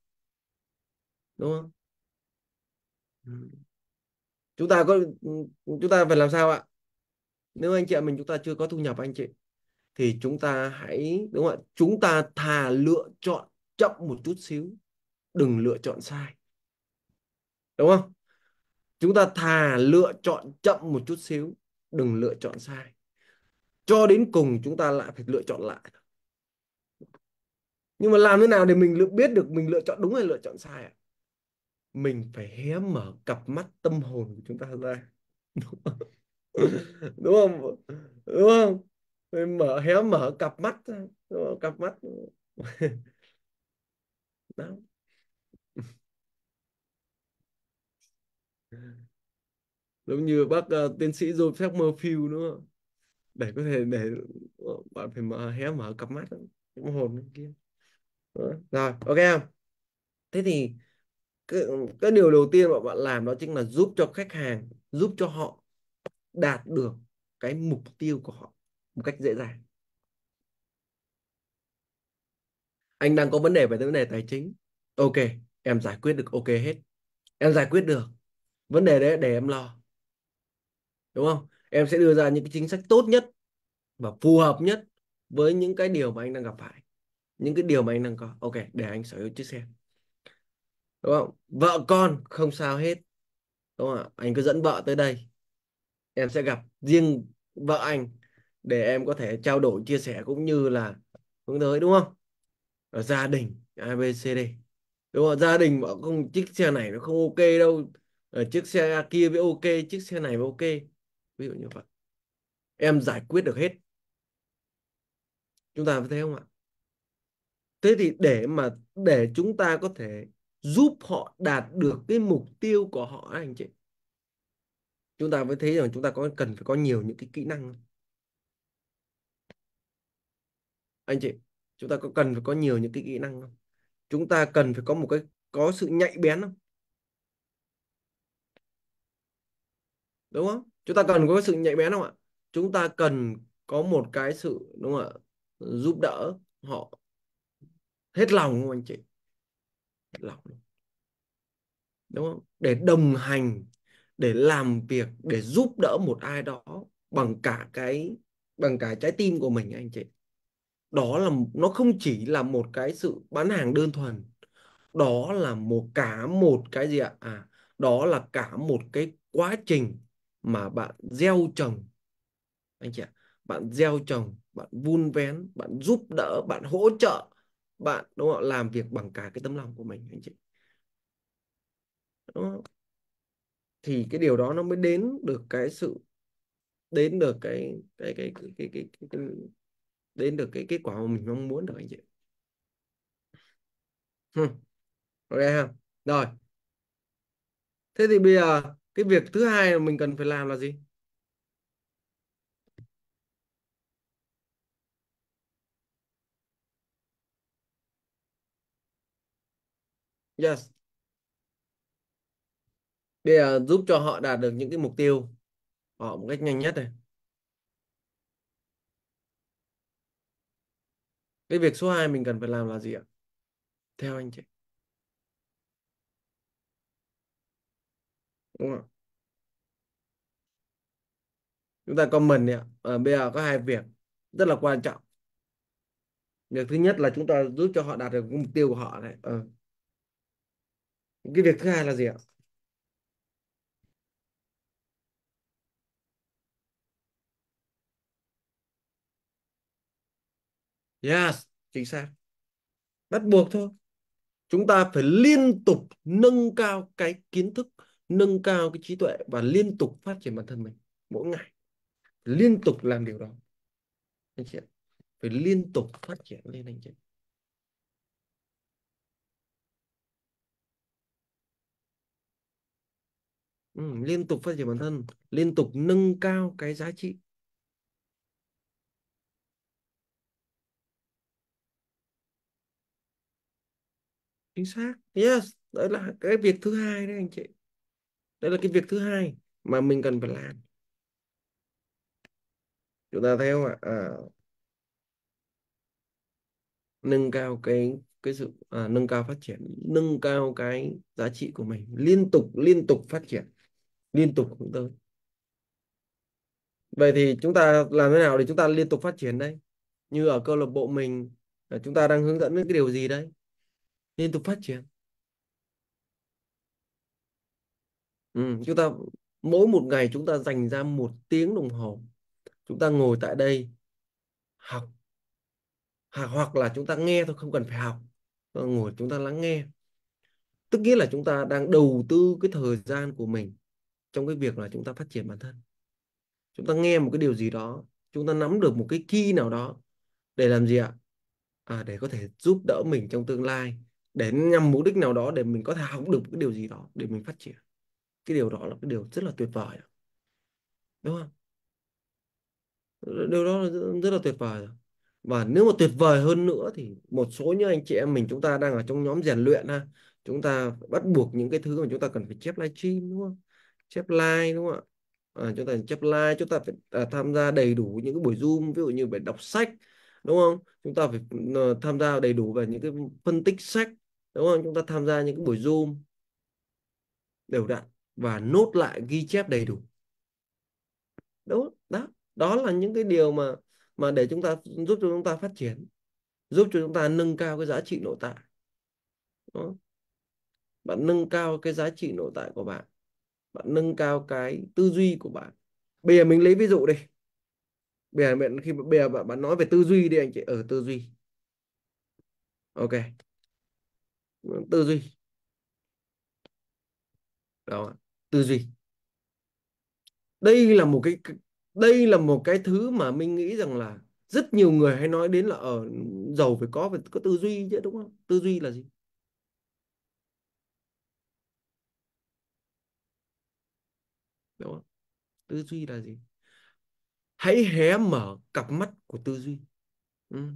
đúng không ừ. chúng ta có ừ, chúng ta phải làm sao ạ nếu anh chị em mình chúng ta chưa có thu nhập anh chị thì chúng ta hãy đúng không ạ chúng ta thà lựa chọn chậm một chút xíu đừng lựa chọn sai đúng không chúng ta thà lựa chọn chậm một chút xíu đừng lựa chọn sai cho đến cùng chúng ta lại phải lựa chọn lại nhưng mà làm thế nào để mình biết được mình lựa chọn đúng hay lựa chọn sai ạ mình phải hé mở cặp mắt tâm hồn của chúng ta ra đúng không đúng không, Mình mở hé mở cặp mắt đúng không? cặp mắt đó giống như bác uh, tiến sĩ Joseph Murphy không để có thể để ờ, bạn phải mở hé mở cặp mắt cũng hồn kia rồi ok không thế thì cái, cái điều đầu tiên mà bạn làm đó chính là giúp cho khách hàng giúp cho họ đạt được cái mục tiêu của họ một cách dễ dàng anh đang có vấn đề về vấn đề tài chính ok em giải quyết được ok hết em giải quyết được vấn đề đấy để em lo đúng không em sẽ đưa ra những cái chính sách tốt nhất và phù hợp nhất với những cái điều mà anh đang gặp phải những cái điều mà anh đang có ok để anh sở hữu chiếc xe đúng không vợ con không sao hết đúng không anh cứ dẫn vợ tới đây em sẽ gặp riêng vợ anh để em có thể trao đổi chia sẻ cũng như là hướng tới đúng không ở gia đình abcd đúng không gia đình bảo không chiếc xe này nó không ok đâu ở ờ, chiếc xe kia với ok chiếc xe này với ok ví dụ như vậy em giải quyết được hết chúng ta thấy không ạ thế thì để mà để chúng ta có thể giúp họ đạt được cái mục tiêu của họ anh chị chúng ta mới thấy rằng chúng ta có cần phải có nhiều những cái kỹ năng anh chị chúng ta có cần phải có nhiều những cái kỹ năng không chúng ta cần phải có một cái có sự nhạy bén không đúng không chúng ta cần có cái sự nhạy bén không ạ chúng ta cần có một cái sự đúng không ạ giúp đỡ họ hết lòng không anh chị hết lòng đúng không để đồng hành để làm việc để giúp đỡ một ai đó bằng cả cái bằng cả trái tim của mình anh chị đó là nó không chỉ là một cái sự bán hàng đơn thuần đó là một cả một cái gì ạ à đó là cả một cái quá trình mà bạn gieo trồng anh chị ạ bạn gieo trồng bạn vun vén bạn giúp đỡ bạn hỗ trợ bạn đúng không làm việc bằng cả cái tấm lòng của mình anh chị đúng không? thì cái điều đó nó mới đến được cái sự đến được cái cái cái cái cái, cái, cái, cái đến được cái kết quả mà mình mong muốn được anh chị hmm. ok ha rồi thế thì bây giờ cái việc thứ hai mình cần phải làm là gì yes để giúp cho họ đạt được những cái mục tiêu họ một cách nhanh nhất này cái việc số 2 mình cần phải làm là gì ạ theo anh chị đúng không chúng ta comment đi ạ ở bây giờ có hai việc rất là quan trọng việc thứ nhất là chúng ta giúp cho họ đạt được mục tiêu của họ này ờ. cái việc thứ hai là gì ạ yes chính xác bắt buộc thôi chúng ta phải liên tục nâng cao cái kiến thức nâng cao cái trí tuệ và liên tục phát triển bản thân mình mỗi ngày liên tục làm điều đó anh chị phải liên tục phát triển lên anh chị ừ, liên tục phát triển bản thân liên tục nâng cao cái giá trị chính xác yes đấy là cái việc thứ hai đấy anh chị đây là cái việc thứ hai mà mình cần phải làm chúng ta thấy không ạ à, nâng cao cái cái sự à, nâng cao phát triển nâng cao cái giá trị của mình liên tục liên tục phát triển liên tục hướng tới vậy thì chúng ta làm thế nào để chúng ta liên tục phát triển đây như ở câu lạc bộ mình chúng ta đang hướng dẫn đến cái điều gì đấy liên tục phát triển Ừ, chúng ta mỗi một ngày chúng ta dành ra một tiếng đồng hồ chúng ta ngồi tại đây học hoặc là chúng ta nghe thôi không cần phải học ngồi chúng ta lắng nghe tức nghĩa là chúng ta đang đầu tư cái thời gian của mình trong cái việc là chúng ta phát triển bản thân chúng ta nghe một cái điều gì đó chúng ta nắm được một cái key nào đó để làm gì ạ à, để có thể giúp đỡ mình trong tương lai để nhằm mục đích nào đó để mình có thể học được cái điều gì đó để mình phát triển cái điều đó là cái điều rất là tuyệt vời đúng không điều đó là rất là tuyệt vời và nếu mà tuyệt vời hơn nữa thì một số như anh chị em mình chúng ta đang ở trong nhóm rèn luyện ha chúng ta bắt buộc những cái thứ mà chúng ta cần phải chép livestream đúng không chép like đúng không ạ à, chúng ta chép like chúng ta phải à, tham gia đầy đủ những cái buổi zoom ví dụ như phải đọc sách đúng không chúng ta phải uh, tham gia đầy đủ về những cái phân tích sách đúng không chúng ta tham gia những cái buổi zoom đều đặn và nốt lại ghi chép đầy đủ đó đó đó là những cái điều mà mà để chúng ta giúp cho chúng ta phát triển giúp cho chúng ta nâng cao cái giá trị nội tại đó. bạn nâng cao cái giá trị nội tại của bạn bạn nâng cao cái tư duy của bạn bây giờ mình lấy ví dụ đi bây giờ bạn khi bây giờ bạn, bạn nói về tư duy đi anh chị ở ờ, ừ, tư duy ok tư duy đó tư duy đây là một cái đây là một cái thứ mà mình nghĩ rằng là rất nhiều người hay nói đến là ở giàu phải có phải có tư duy chứ đúng không tư duy là gì đúng không tư duy là gì hãy hé mở cặp mắt của tư duy ừ.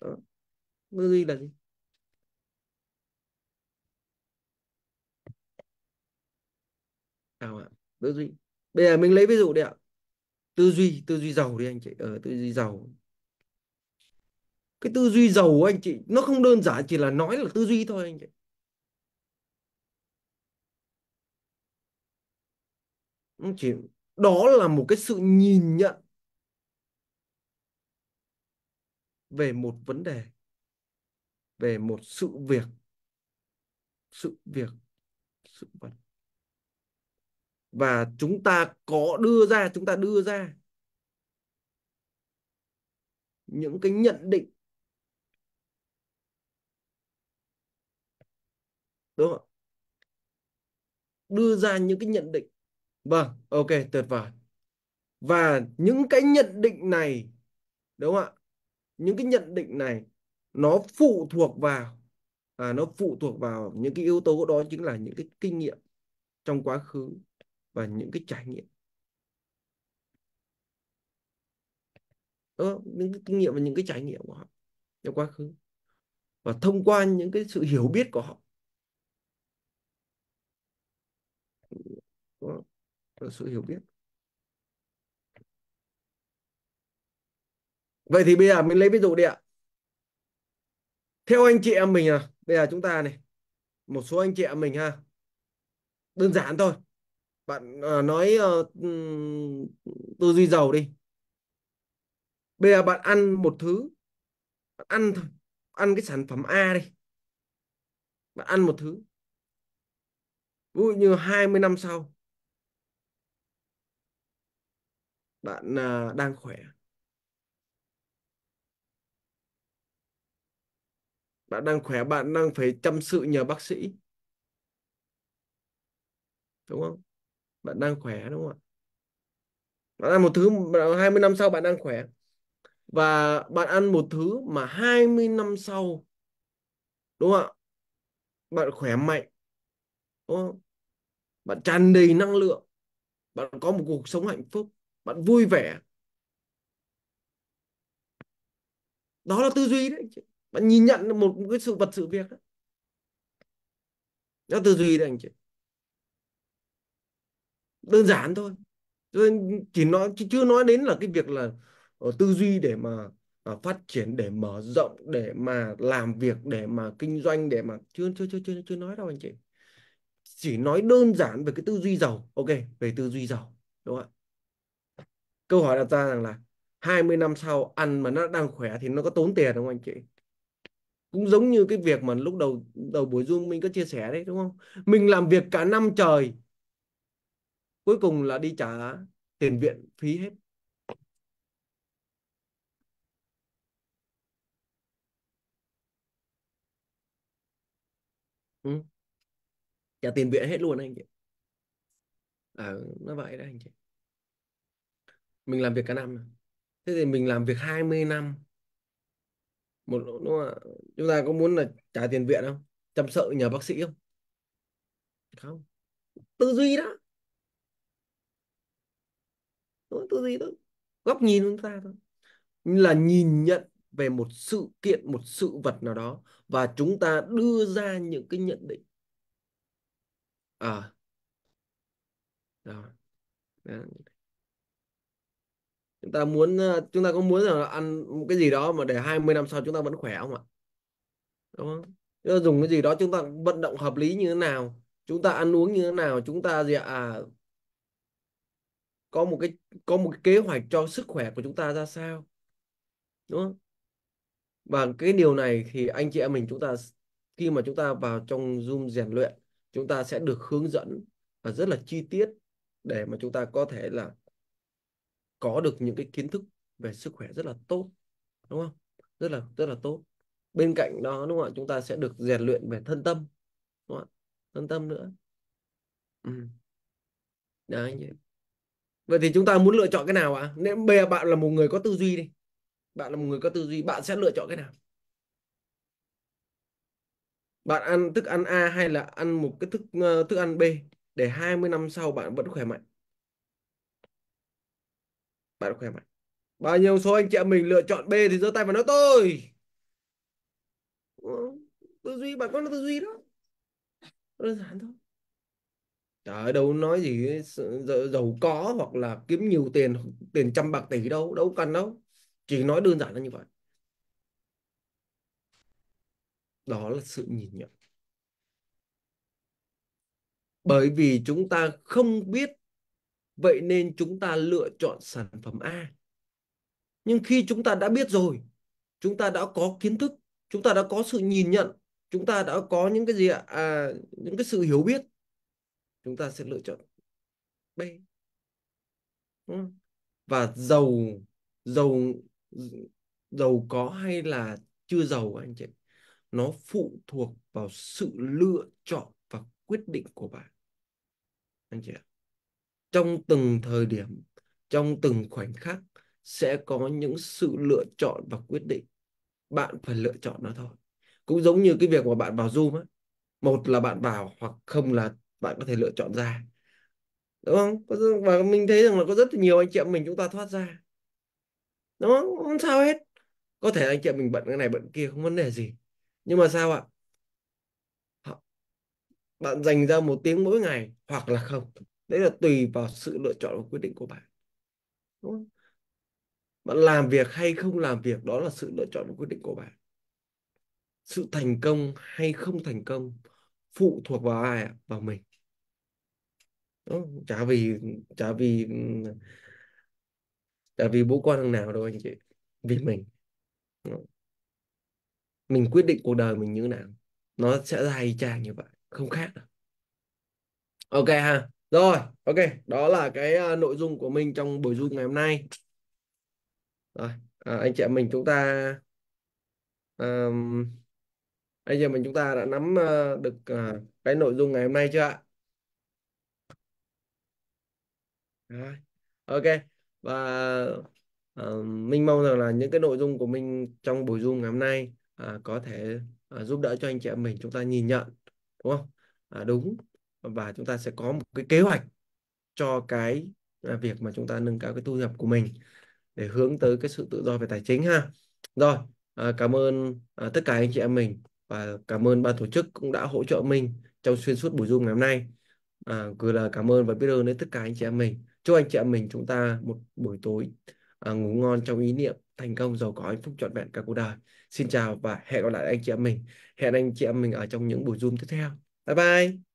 Đó. tư duy là gì sao tư duy bây giờ mình lấy ví dụ đi ạ tư duy tư duy giàu đi anh chị ở ờ, tư duy giàu cái tư duy giàu của anh chị nó không đơn giản chỉ là nói là tư duy thôi anh chị chỉ đó là một cái sự nhìn nhận về một vấn đề về một sự việc sự việc sự vật và chúng ta có đưa ra chúng ta đưa ra những cái nhận định đúng không đưa ra những cái nhận định vâng ok tuyệt vời và những cái nhận định này đúng không ạ những cái nhận định này nó phụ thuộc vào à, nó phụ thuộc vào những cái yếu tố đó chính là những cái kinh nghiệm trong quá khứ và những cái trải nghiệm đó, những cái kinh nghiệm và những cái trải nghiệm của họ trong quá khứ và thông qua những cái sự hiểu biết của họ đó, sự hiểu biết vậy thì bây giờ mình lấy ví dụ đi ạ theo anh chị em mình à bây giờ chúng ta này một số anh chị em mình ha đơn giản thôi bạn uh, nói uh, tư duy giàu đi bây giờ bạn ăn một thứ bạn ăn ăn cái sản phẩm A đi bạn ăn một thứ ví dụ như 20 năm sau bạn uh, đang khỏe bạn đang khỏe bạn đang phải chăm sự nhờ bác sĩ đúng không bạn đang khỏe đúng không ạ bạn ăn một thứ 20 năm sau bạn đang khỏe và bạn ăn một thứ mà 20 năm sau đúng không ạ bạn khỏe mạnh đúng không? bạn tràn đầy năng lượng bạn có một cuộc sống hạnh phúc bạn vui vẻ đó là tư duy đấy bạn nhìn nhận một cái sự vật sự việc đó, đó tư duy đấy anh chị đơn giản thôi rồi chỉ nói chỉ chưa nói đến là cái việc là ờ, tư duy để mà à, phát triển để mở rộng để mà làm việc để mà kinh doanh để mà chưa chưa chưa chưa chưa nói đâu anh chị chỉ nói đơn giản về cái tư duy giàu ok về tư duy giàu đúng không ạ câu hỏi đặt ra rằng là 20 năm sau ăn mà nó đang khỏe thì nó có tốn tiền không anh chị cũng giống như cái việc mà lúc đầu đầu buổi zoom mình có chia sẻ đấy đúng không mình làm việc cả năm trời cuối cùng là đi trả tiền viện phí hết ừ. trả tiền viện hết luôn anh chị à, nó vậy đấy anh chị mình làm việc cả năm thế thì mình làm việc 20 năm một đúng không? chúng ta có muốn là trả tiền viện không chăm sợ nhờ bác sĩ không không tư duy đó thôi tôi gì thôi góc nhìn chúng ta thôi là nhìn nhận về một sự kiện một sự vật nào đó và chúng ta đưa ra những cái nhận định à đó. đó. chúng ta muốn ờ, chúng ta có muốn là ăn cái gì đó mà để 20 năm sau chúng ta vẫn khỏe không ạ đúng không chúng ta dùng cái gì đó chúng ta vận động hợp lý như thế nào chúng ta ăn uống như thế nào chúng ta gì à có một cái có một cái kế hoạch cho sức khỏe của chúng ta ra sao đúng không và cái điều này thì anh chị em mình chúng ta khi mà chúng ta vào trong zoom rèn luyện chúng ta sẽ được hướng dẫn và rất là chi tiết để mà chúng ta có thể là có được những cái kiến thức về sức khỏe rất là tốt đúng không rất là rất là tốt bên cạnh đó đúng không ạ chúng ta sẽ được rèn luyện về thân tâm đúng không ạ thân tâm nữa ừ. đấy anh chị vậy thì chúng ta muốn lựa chọn cái nào ạ nếu bây giờ bạn là một người có tư duy đi bạn là một người có tư duy bạn sẽ lựa chọn cái nào bạn ăn thức ăn A hay là ăn một cái thức ờ, thức ăn B để 20 năm sau bạn vẫn khỏe mạnh bạn khỏe mạnh bao nhiêu số anh chị em mình lựa chọn B thì giơ tay và nói tôi tư duy bạn có tư duy đó đơn giản thôi ở đâu nói gì giàu có hoặc là kiếm nhiều tiền tiền trăm bạc tỷ đâu đâu cần đâu chỉ nói đơn giản là như vậy đó là sự nhìn nhận bởi vì chúng ta không biết vậy nên chúng ta lựa chọn sản phẩm A nhưng khi chúng ta đã biết rồi chúng ta đã có kiến thức chúng ta đã có sự nhìn nhận chúng ta đã có những cái gì ạ à, những cái sự hiểu biết chúng ta sẽ lựa chọn B và giàu giàu giàu có hay là chưa giàu anh chị nó phụ thuộc vào sự lựa chọn và quyết định của bạn anh chị trong từng thời điểm trong từng khoảnh khắc sẽ có những sự lựa chọn và quyết định bạn phải lựa chọn nó thôi cũng giống như cái việc mà bạn vào zoom á một là bạn vào hoặc không là bạn có thể lựa chọn ra đúng không và mình thấy rằng là có rất nhiều anh chị em mình chúng ta thoát ra đúng không không sao hết có thể anh chị em mình bận cái này bận kia không vấn đề gì nhưng mà sao ạ bạn dành ra một tiếng mỗi ngày hoặc là không đấy là tùy vào sự lựa chọn và quyết định của bạn đúng không? bạn làm việc hay không làm việc đó là sự lựa chọn và quyết định của bạn sự thành công hay không thành công phụ thuộc vào ai ạ vào mình đó, chả vì chả vì ừ, chả vì bố con thằng nào đâu anh chị vì mình Đó. mình quyết định cuộc đời mình như thế nào nó sẽ ra y chang như vậy không khác đâu. ok ha rồi ok đó là cái uh, nội dung của mình trong buổi zoom ngày hôm nay rồi à, anh chị em mình chúng ta um, anh chị em mình chúng ta đã nắm uh, được uh, cái nội dung ngày hôm nay chưa ạ Đó. ok và uh, mình mong rằng là những cái nội dung của mình trong buổi zoom ngày hôm nay uh, có thể uh, giúp đỡ cho anh chị em mình chúng ta nhìn nhận đúng không uh, đúng và chúng ta sẽ có một cái kế hoạch cho cái uh, việc mà chúng ta nâng cao cái thu nhập của mình để hướng tới cái sự tự do về tài chính ha rồi uh, cảm ơn uh, tất cả anh chị em mình và cảm ơn ban tổ chức cũng đã hỗ trợ mình trong xuyên suốt buổi zoom ngày hôm nay à, gửi lời cảm ơn và biết ơn đến tất cả anh chị em mình chúc anh chị em mình chúng ta một buổi tối à, ngủ ngon trong ý niệm thành công giàu có hạnh phúc trọn vẹn cả cuộc đời xin chào và hẹn gặp lại anh chị em mình hẹn anh chị em mình ở trong những buổi zoom tiếp theo bye bye